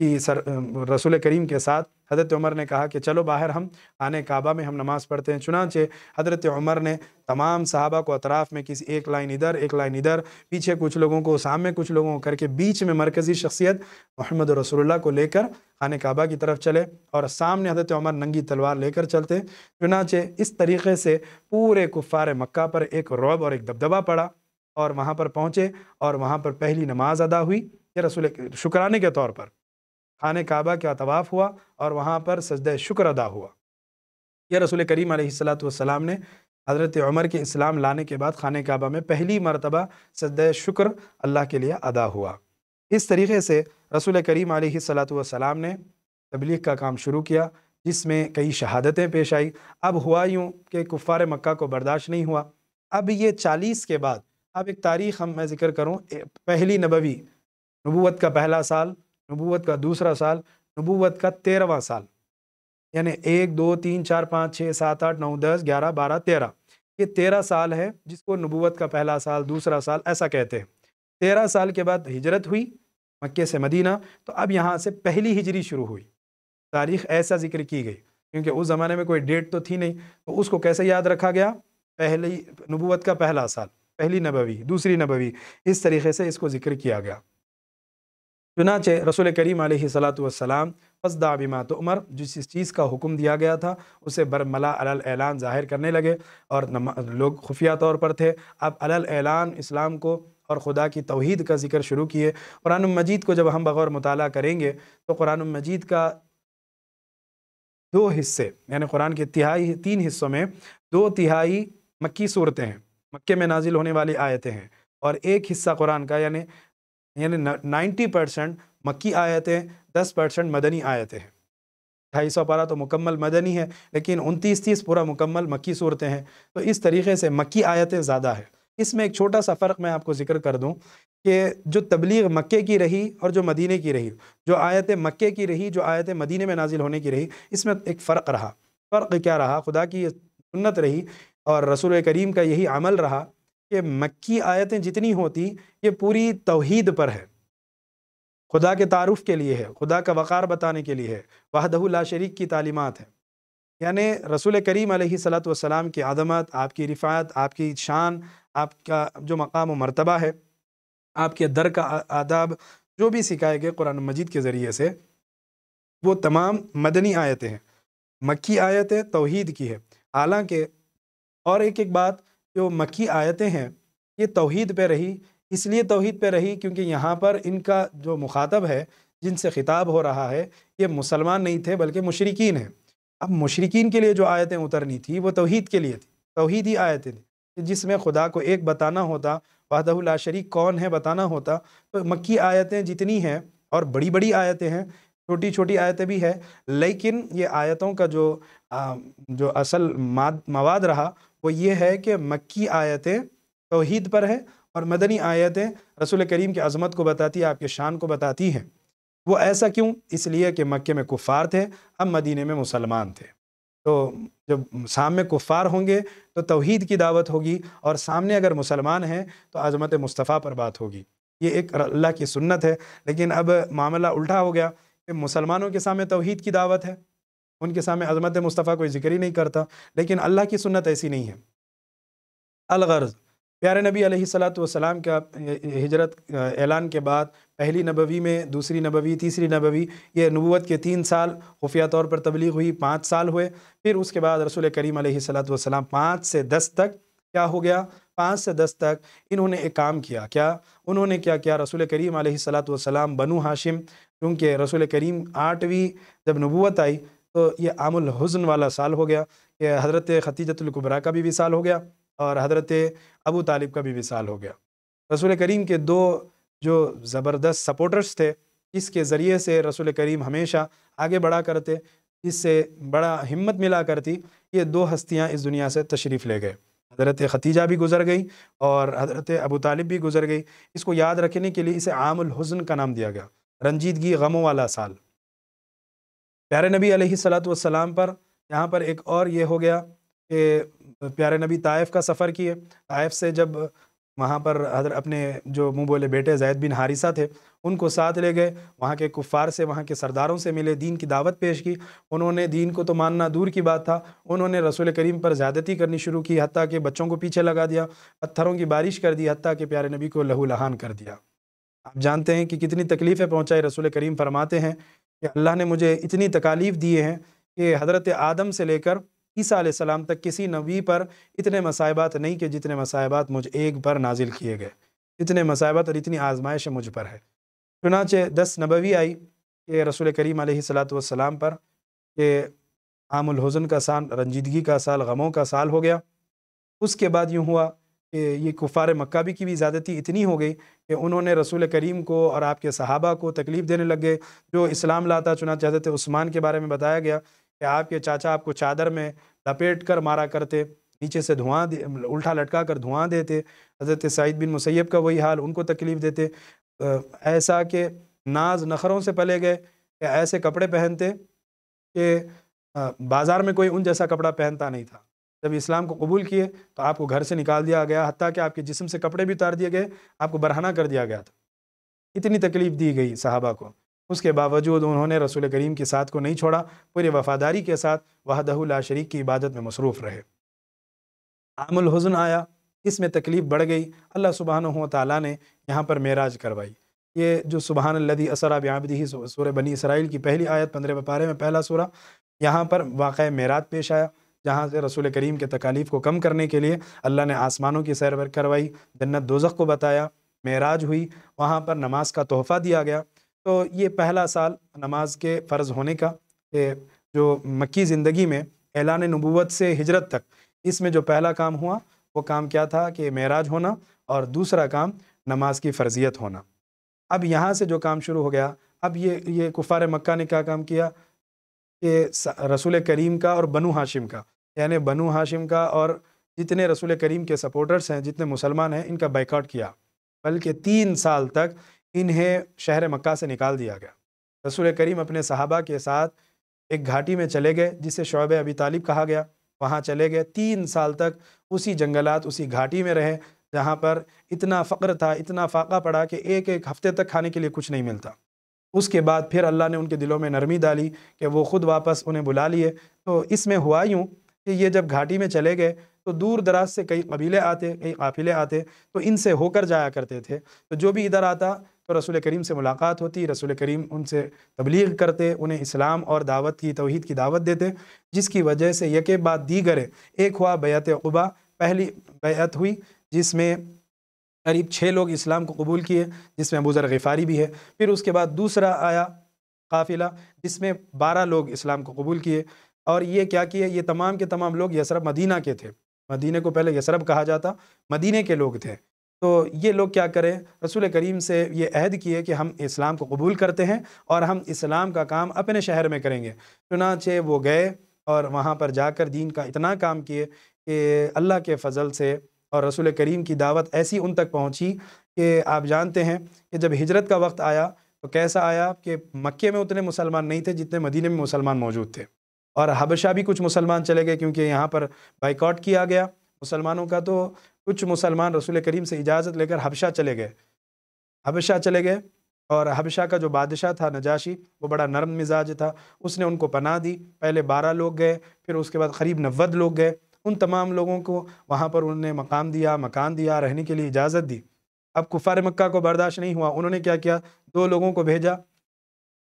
कि सर रसूल करीम के साथ हज़रत उमर ने कहा कि चलो बाहर हम आने काबा में हम नमाज़ पढ़ते हैं चुनाचे हज़रत उमर ने तमाम साहबा को अतराफ़ में किसी एक लाइन इधर एक लाइन इधर पीछे कुछ लोगों को सामने कुछ लोगों को करके बीच में मरकज़ी शख्सियत मोहम्मद रसोल्ला को लेकर खान काबा की तरफ चले और सामने हजरत उमर नंगी तलवार लेकर चलते चुनाचे इस तरीके से पूरे कुफ़ार मक्का पर एक रौब और एक दबदबा पड़ा और वहाँ पर पहुँचे और वहाँ पर पहली नमाज़ अदा हुई ये रसूल शुक्राने के तौर पर खान काबा का तवाफ़ हुआ और वहाँ पर सजद शुक्र अदा हुआ यह रसूल करीम सलाम ने हज़रत उमर के इस्लाम लाने के बाद खान काबा में पहली मरतबा सजद शुक्र अल्लाह के लिए अदा हुआ इस तरीके से रसूल करीम सलाम ने तबलीग का काम शुरू किया जिसमें कई शहादतें पेश आई अब हुआ यूँ कि कुफ़ार मक्का को बर्दाश्त नहीं हुआ अब ये चालीस के बाद अब एक तारीख़ हम मैं ज़िक्र करूँ पहली नबवी नबूत का पहला साल नबूवत का दूसरा साल नबूवत का तेरहवा साल यानी एक दो तीन चार पाँच छः सात आठ नौ दस ग्यारह बारह तेरह ये तेरह साल है जिसको नबूवत का पहला साल दूसरा साल ऐसा कहते हैं तेरह साल के बाद हिजरत हुई मक्के से मदीना तो अब यहाँ से पहली हिजरी शुरू हुई तारीख ऐसा जिक्र की गई क्योंकि उस ज़माने में कोई डेट तो थी नहीं तो उसको कैसे याद रखा गया पहली नबूवत का पहला साल पहली नबवी दूसरी नबवी इस तरीके से इसको जिक्र किया गया चुनाचे रसूल करीम सलाम फसदा बिमा तो उमर जिस चीज़ का हुक्म दिया गया था उसे बरमला अलल ऐलान ज़ाहिर करने लगे और लोग खुफिया तौर पर थे अब अलल ऐलान इस्लाम को और ख़ुदा की तोहद का जिक्र शुरू किए कुरान मजीद को जब हम बगौर मताल करेंगे तो कुरान मजीद का दो हिस्से यानी कुरान के तिहाई तीन हिस्सों में दो तिहाई मक्की सूरतें हैं मक्के में नाजिल होने वाली आयतें हैं और एक हिस्सा कुरान का यानी यानी नाइन्टी परसेंट मक्की आयतें दस परसेंट मदनी आयतें हैं ढाई सौ पारा तो मुकम्मल मदनी है लेकिन उनतीस तीस पूरा मुकम्मल मक्की सूरतें हैं तो इस तरीके से मक्की आयतें ज़्यादा है इसमें एक छोटा सा फ़र्क मैं आपको ज़िक्र कर दूँ कि जो तबलीग मक्के की रही और जो मदीने की रही जो आयत मक्के की रही जो आयत मदीने में नाजिल होने की रही इसमें एक फ़र्क रहा फ़र्क क्या रहा खुदा की सुन्नत रही और रसूल करीम का यही अमल रहा कि मक्की आयतें जितनी होती ये पूरी तोहद पर है खुदा के तारुफ़ के लिए है खुदा का वक़ार बताने के लिए है वाहदहुल्ला शरीक की तालीमत है यानि रसूल करीम वसलाम की आदमत आपकी रिफायत आपकी शान आपका जो मकाम व मरतबा है आपके दर का आदाब जो भी सिखाए गए कुरान मजीद के ज़रिए से वो तमाम मदनी आयतें हैं मक्की आयतें तोहद की है हालांकि और एक एक बात जो मक्की आयतें हैं ये तोहद पर रही इसलिए तोहद पर रही क्योंकि यहाँ पर इनका जो मुखातब है जिनसे ख़िताब हो रहा है ये मुसलमान नहीं थे बल्कि मशरकिन हैं अब मशरकिन के लिए जो आयतें उतरनी थी वो तोहद के लिए थी तोहद ही आयतें थी जिसमें खुदा को एक बताना होता वाहदहुल्ला शरीक कौन है बताना होता तो मक्की आयतें जितनी हैं और बड़ी बड़ी आयतें हैं छोटी छोटी आयतें भी है लेकिन ये आयतों का जो आ, जो असल माद मवाद रहा वो ये है कि मक्की आयतें तोहद पर है और मदनी आयतें रसूल करीम की अजमत को बताती है आपके शान को बताती हैं वो ऐसा क्यों इसलिए कि मक्के में कुफ़ार थे अब मदीने में मुसलमान थे तो जब सामने कुफ़ार होंगे तो तोहद की दावत होगी और सामने अगर मुसलमान हैं तो अजमत मुस्तफ़ा पर बात होगी ये एक अल्लाह की सुन्नत है लेकिन अब मामला उल्टा हो गया कि मुसलमानों के सामने तोहद की दावत है उनके सामने अजमत मुस्तफ़ा कोई जिक्र ही नहीं करता लेकिन अल्लाह की सुन्नत ऐसी नहीं है अलगर्ज़ प्यारे नबी सलाम का हिजरत ऐलान के बाद पहली नबवी में दूसरी नबवी तीसरी नबवी ये नबूत के तीन साल खुफिया तौर पर तबलीग हुई पाँच साल हुए फिर उसके बाद रसूल करीम सलाम पाँच से दस तक क्या हो गया पाँच से दस तक इन्होंने एक काम किया क्या उन्होंने क्या किया रसूल करीम सलाम बनु हाशिम क्योंकि रसूल करीम आठवीं जब नबूत आई तो ये आमुल हुजन वाला साल हो गया ये हज़रत ख़तीजतुल्कुबरा का भी विसाल हो गया और हज़रत अबू तालिब का भी विसाल हो गया रसूल करीम के दो जो ज़बरदस्त सपोर्टर्स थे इसके ज़रिए से रसूल करीम हमेशा आगे बढ़ा करते इससे बड़ा हिम्मत मिला करती ये दो हस्तियाँ इस दुनिया से तशरीफ़ ले गए हज़रत ख़तीजा भी गुजर गई और हज़रत अबू तालिब भी गुजर गई इसको याद रखने के लिए इसे आमुल हुजन का नाम दिया गया रंजीदगी गमों वाला साल प्यारे नबी अलैहिस्सलाम पर यहाँ पर एक और ये हो गया कि प्यारे नबी ताइफ़ का सफ़र किए ताइफ़ से जब वहाँ पर हजर अपने जो मुँह बोले बेटे जैद बिन हारिसा थे उनको साथ ले गए वहाँ के कुफ़ार से वहाँ के सरदारों से मिले दीन की दावत पेश की उन्होंने दीन को तो मानना दूर की बात था उन्होंने रसूल करीम पर ज़्यादती करनी शुरू की हती कि बच्चों को पीछे लगा दिया पत्थरों की बारिश कर दी हती कि प्यारे नबी को लहू लहान कर दिया आप जानते हैं कि कितनी तकलीफ़ें पहुँचाई रसूल करीम फरमाते हैं कि अल्लाह ने मुझे इतनी तकालीफ़ दिए हैं कि हज़रत आदम से लेकर ईसा सलाम तक किसी नबी पर इतने मसाइबात नहीं कि जितने मसाइबात मुझ एक पर नाजिल किए गए इतने मसाइबत और इतनी आजमाइश मुझ पर है चुनाचे दस नबवी आई कि रसूल करीम सलाम पर कि आमुल हुज़न का साल रंजीदगी का साल गमों का साल हो गया उसके बाद यूँ हुआ ये कुफ़ार मक्का भी की भी ज़्यादती इतनी हो गई कि उन्होंने रसूल करीम को और आपके सहाबा को तकलीफ़ देने लग गए जो इस्लाम लाता चुना चाहते थे उस्मान के बारे में बताया गया कि आपके चाचा आपको चादर में लपेट कर मारा करते नीचे से धुआं उल्टा लटका कर धुआं देते हज़रत सईद बिन मुसैब का वही हाल उनको तकलीफ़ देते ऐसा कि नाज नखरों से पले गए ऐसे कपड़े पहनते कि बाज़ार में कोई उन जैसा कपड़ा पहनता नहीं था जब इस्लाम को कबूल किए तो आपको घर से निकाल दिया गया हती कि आपके जिसम से कपड़े भी उतार दिए गए आपको बरहाना कर दिया गया था इतनी तकलीफ़ दी गई साहबा को उसके बावजूद उन्होंने रसूल करीम की साथ को नहीं छोड़ा पूरी वफ़ादारी के साथ वहदहुल्ला शरीक की इबादत में मसरूफ़ रहे आमुल हुज़न आया इसमें तकलीफ़ बढ़ गई अल्लाह सुबहान तला ने यहाँ पर मेराज करवाई ये जो सुबहान लदी असरा ब्याबदी सूर बनी इसराइल की पहली आयत पंद्रह पारे में पहला सूरा यहाँ पर वाक़ मेराज पेश आया जहाँ से रसूल करीम के तकालीफ़ को कम करने के लिए अल्लाह ने आसमानों की सैर करवाई जन्नत दोजख को बताया मेराज हुई वहाँ पर नमाज का तोहफ़ा दिया गया तो ये पहला साल नमाज के फ़र्ज़ होने का जो मक्की ज़िंदगी में ऐलान नबूत से हिजरत तक इसमें जो पहला काम हुआ वो काम क्या था कि मेराज होना और दूसरा काम नमाज की फ़र्जियत होना अब यहाँ से जो काम शुरू हो गया अब ये ये कुफ़ार मक्का ने क्या काम किया कि रसूल करीम का और बनु हाशिम का यानि बनु हाशिम का और जितने रसूल करीम के सपोर्टर्स हैं जितने मुसलमान हैं इनका बाइकआउट किया बल्कि तीन साल तक इन्हें शहर मक्का से निकाल दिया गया रसूल करीम अपने सहाबा के साथ एक घाटी में चले गए जिसे शोब अबी तालिब कहा गया वहाँ चले गए तीन साल तक उसी जंगलात उसी घाटी में रहे जहाँ पर इतना फ़क्र था इतना फ़ाका पड़ा कि एक एक हफ़्ते तक खाने के लिए कुछ नहीं मिलता उसके बाद फिर अल्लाह ने उनके दिलों में नरमी डाली कि वो ख़ुद वापस उन्हें बुला लिए तो इसमें हुआ यूँ कि ये जब घाटी में चले गए तो दूर दराज से कई कबीले आते कई काफिले आते तो इनसे होकर जाया करते थे तो जो भी इधर आता तो रसूल करीम से मुलाकात होती रसूल करीम उनसे तबलीग करते उन्हें इस्लाम और दावत की तोहद की दावत देते जिसकी वजह से यके बाद दीगरे एक हुआ बैत उबा पहली बैत हुई जिसमें करीब छः लोग इस्लाम को कबूल किए जिसमें अबूज़र गफ़ारी भी है फिर उसके बाद दूसरा आया काफिला जिसमें बारह लोग इस्लाम को कबूल किए और ये क्या किए ये तमाम के तमाम लोग यसरब मदीना के थे मदीने को पहले यसरब कहा जाता मदीने के लोग थे तो ये लोग क्या करें रसूल करीम से ये अहद किए कि हम इस्लाम को कबूल करते हैं और हम इस्लाम का काम अपने शहर में करेंगे चुनाचे वो गए और वहाँ पर जाकर दीन का इतना काम किए कि अल्लाह के फ़ज़ल से और रसूल करीम की दावत ऐसी उन तक पहुँची कि आप जानते हैं कि जब हिजरत का वक्त आया तो कैसा आया कि मक्के में उतने मुसलमान नहीं थे जितने मदीने में मुसलमान मौजूद थे और हबशा भी कुछ मुसलमान चले गए क्योंकि यहाँ पर बाइकआउट किया गया मुसलमानों का तो कुछ मुसलमान रसूल करीम से इजाज़त लेकर हबशा चले गए हबशा चले गए और हबशा का जो बादशाह था नजाशी वो बड़ा नरम मिजाज था उसने उनको पनाह दी पहले बारह लोग गए फिर उसके बाद करीब नव्वद लोग गए उन तमाम लोगों को वहाँ पर उन्होंने मकाम दिया मकान दिया रहने के लिए इजाज़त दी अब कुफार मक्का को बर्दाश्त नहीं हुआ उन्होंने क्या किया दो लोगों को भेजा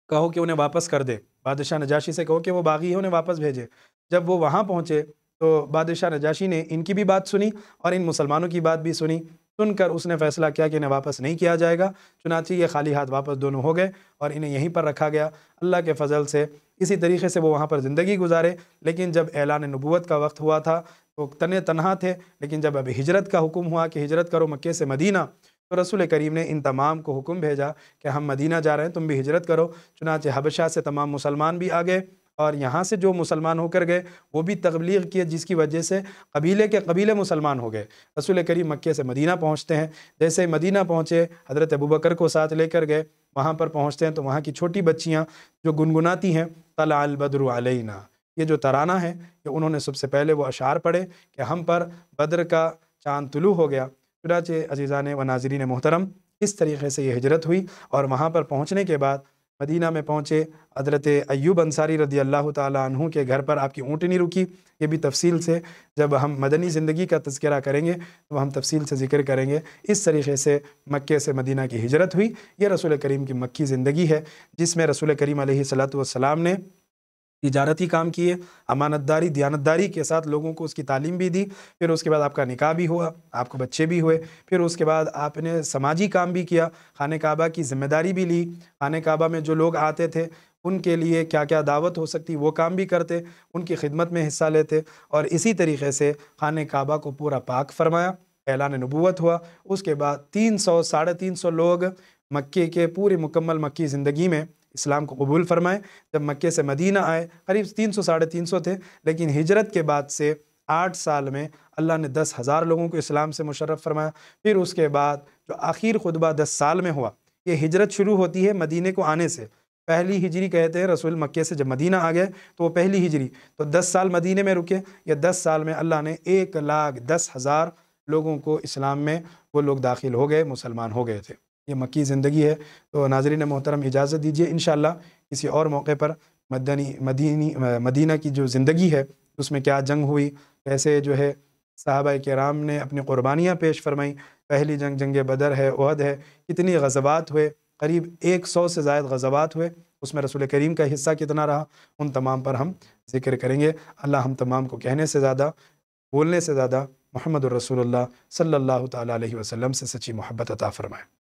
कहो कि उन्हें वापस कर दे बादशाह नजाशी से कहो कि वो बागी है उन्हें वापस भेजे जब वो वहाँ पहुँचे तो बादशाह नजाशी ने इनकी भी बात सुनी और इन मुसलमानों की बात भी सुनी सुनकर उसने फैसला किया कि इन्हें वापस नहीं किया जाएगा चुनाची ये खाली हाथ वापस दोनों हो गए और इन्हें यहीं पर रखा गया अल्लाह के फजल से इसी तरीके से वो वहाँ पर ज़िंदगी गुजारे लेकिन जब ऐलान नबूत का वक्त हुआ था तो तन तनहा थे लेकिन जब अब हिजरत का हुक्म हुआ कि हिजरत करो मक्के से मदीना तो रसूल करीम ने इन तमाम को हुक्म भेजा कि हम मदीना जा रहे हैं तुम भी हिजरत करो चुनाच हबशा से तमाम मुसलमान भी आ गए और यहाँ से जो मुसलमान होकर गए वो भी तबलीग किए जिसकी वजह से कबीले के कबीले मुसलमान हो गए रसूल करीम मक्के से मदीना पहुँचते हैं जैसे मदीना पहुँचे हज़रत अबू बकर को साथ लेकर गए वहाँ पर पहुँचते हैं तो वहाँ की छोटी बच्चियाँ जो गुनगुनाती हैं तला अलबद्र आलना ये जो तराना है कि उन्होंने सबसे पहले वो अशार पढ़े कि हम पर बद्र का चांद तुलू हो गया चुनाचे अजीज़ा ने व नाजरीन मोहतरम इस तरीके से ये हिजरत हुई और वहाँ पर पहुँचने के बाद मदीना में पहुँचे हजरत अयूब अंसारी रदी अल्लाह तहु के घर पर आपकी ऊँटनी रुकी ये भी तफसील से जब हम मदनी ज़िंदगी का तस्करा करेंगे तो हम तफसील से ज़िक्र करेंगे इस तरीके से मक्के से मदीना की हिजरत हुई ये रसूल करीम की मक्की ज़िंदगी है जिसमें रसूल करीम सलात ने तजारती काम किए अमानतदारी दयानतदारी के साथ लोगों को उसकी तालीम भी दी फिर उसके बाद आपका निकाह भी हुआ आपको बच्चे भी हुए फिर उसके बाद आपने समाजी काम भी किया खान काबा की जिम्मेदारी भी ली खान काबा में जो लोग आते थे उनके लिए क्या क्या दावत हो सकती वो काम भी करते उनकी खिदमत में हिस्सा लेते और इसी तरीके से खान काबा को पूरा पाक फरमाया ऐलान नबूत हुआ उसके बाद तीन सौ साढ़े तीन सौ लोग मक्के के पूरी मुकम्मल मक्की ज़िंदगी में इस्लाम को कबूल फरमाए जब मक्के से मदीना आए करीब तीन सौ साढ़े तीन सौ थे लेकिन हिजरत के बाद से आठ साल में अल्लाह ने दस हज़ार लोगों को इस्लाम से मुशर्रफ़ फरमाया फिर उसके बाद जो आखिर खुतबा दस साल में हुआ ये हिजरत शुरू होती है मदीने को आने से पहली हिजरी कहते हैं रसूल मक्के से जब मदीना आ गए तो वो पहली हिजरी तो दस साल मदीने में रुके या दस साल में अल्लाह ने एक लाख दस हज़ार लोगों को इस्लाम में वो लोग दाखिल हो गए मुसलमान हो गए थे ये मक्की ज़िंदगी है तो नाजरीन मोहतरम इजाज़त दीजिए इन किसी और मौके पर मदनी मदीनी मदीना की जो ज़िंदगी है उसमें क्या जंग हुई कैसे जो है साहबा कराम ने अपनी कुर्बानियाँ पेश फरमाईं पहली जंग जंग बदर है उहद है कितनी गजबात हुए करीब एक सौ से ज़ायद गजबात हुए उसमें रसूल करीम का हिस्सा कितना रहा उन तमाम पर हम जिक्र करेंगे अल्लाह हम तमाम को कहने से ज़्यादा बोलने से ज़्यादा मोहम्मद रसूल सल्ला तसल्म से सच्ची मोहब्बत अता फ़रमाएँ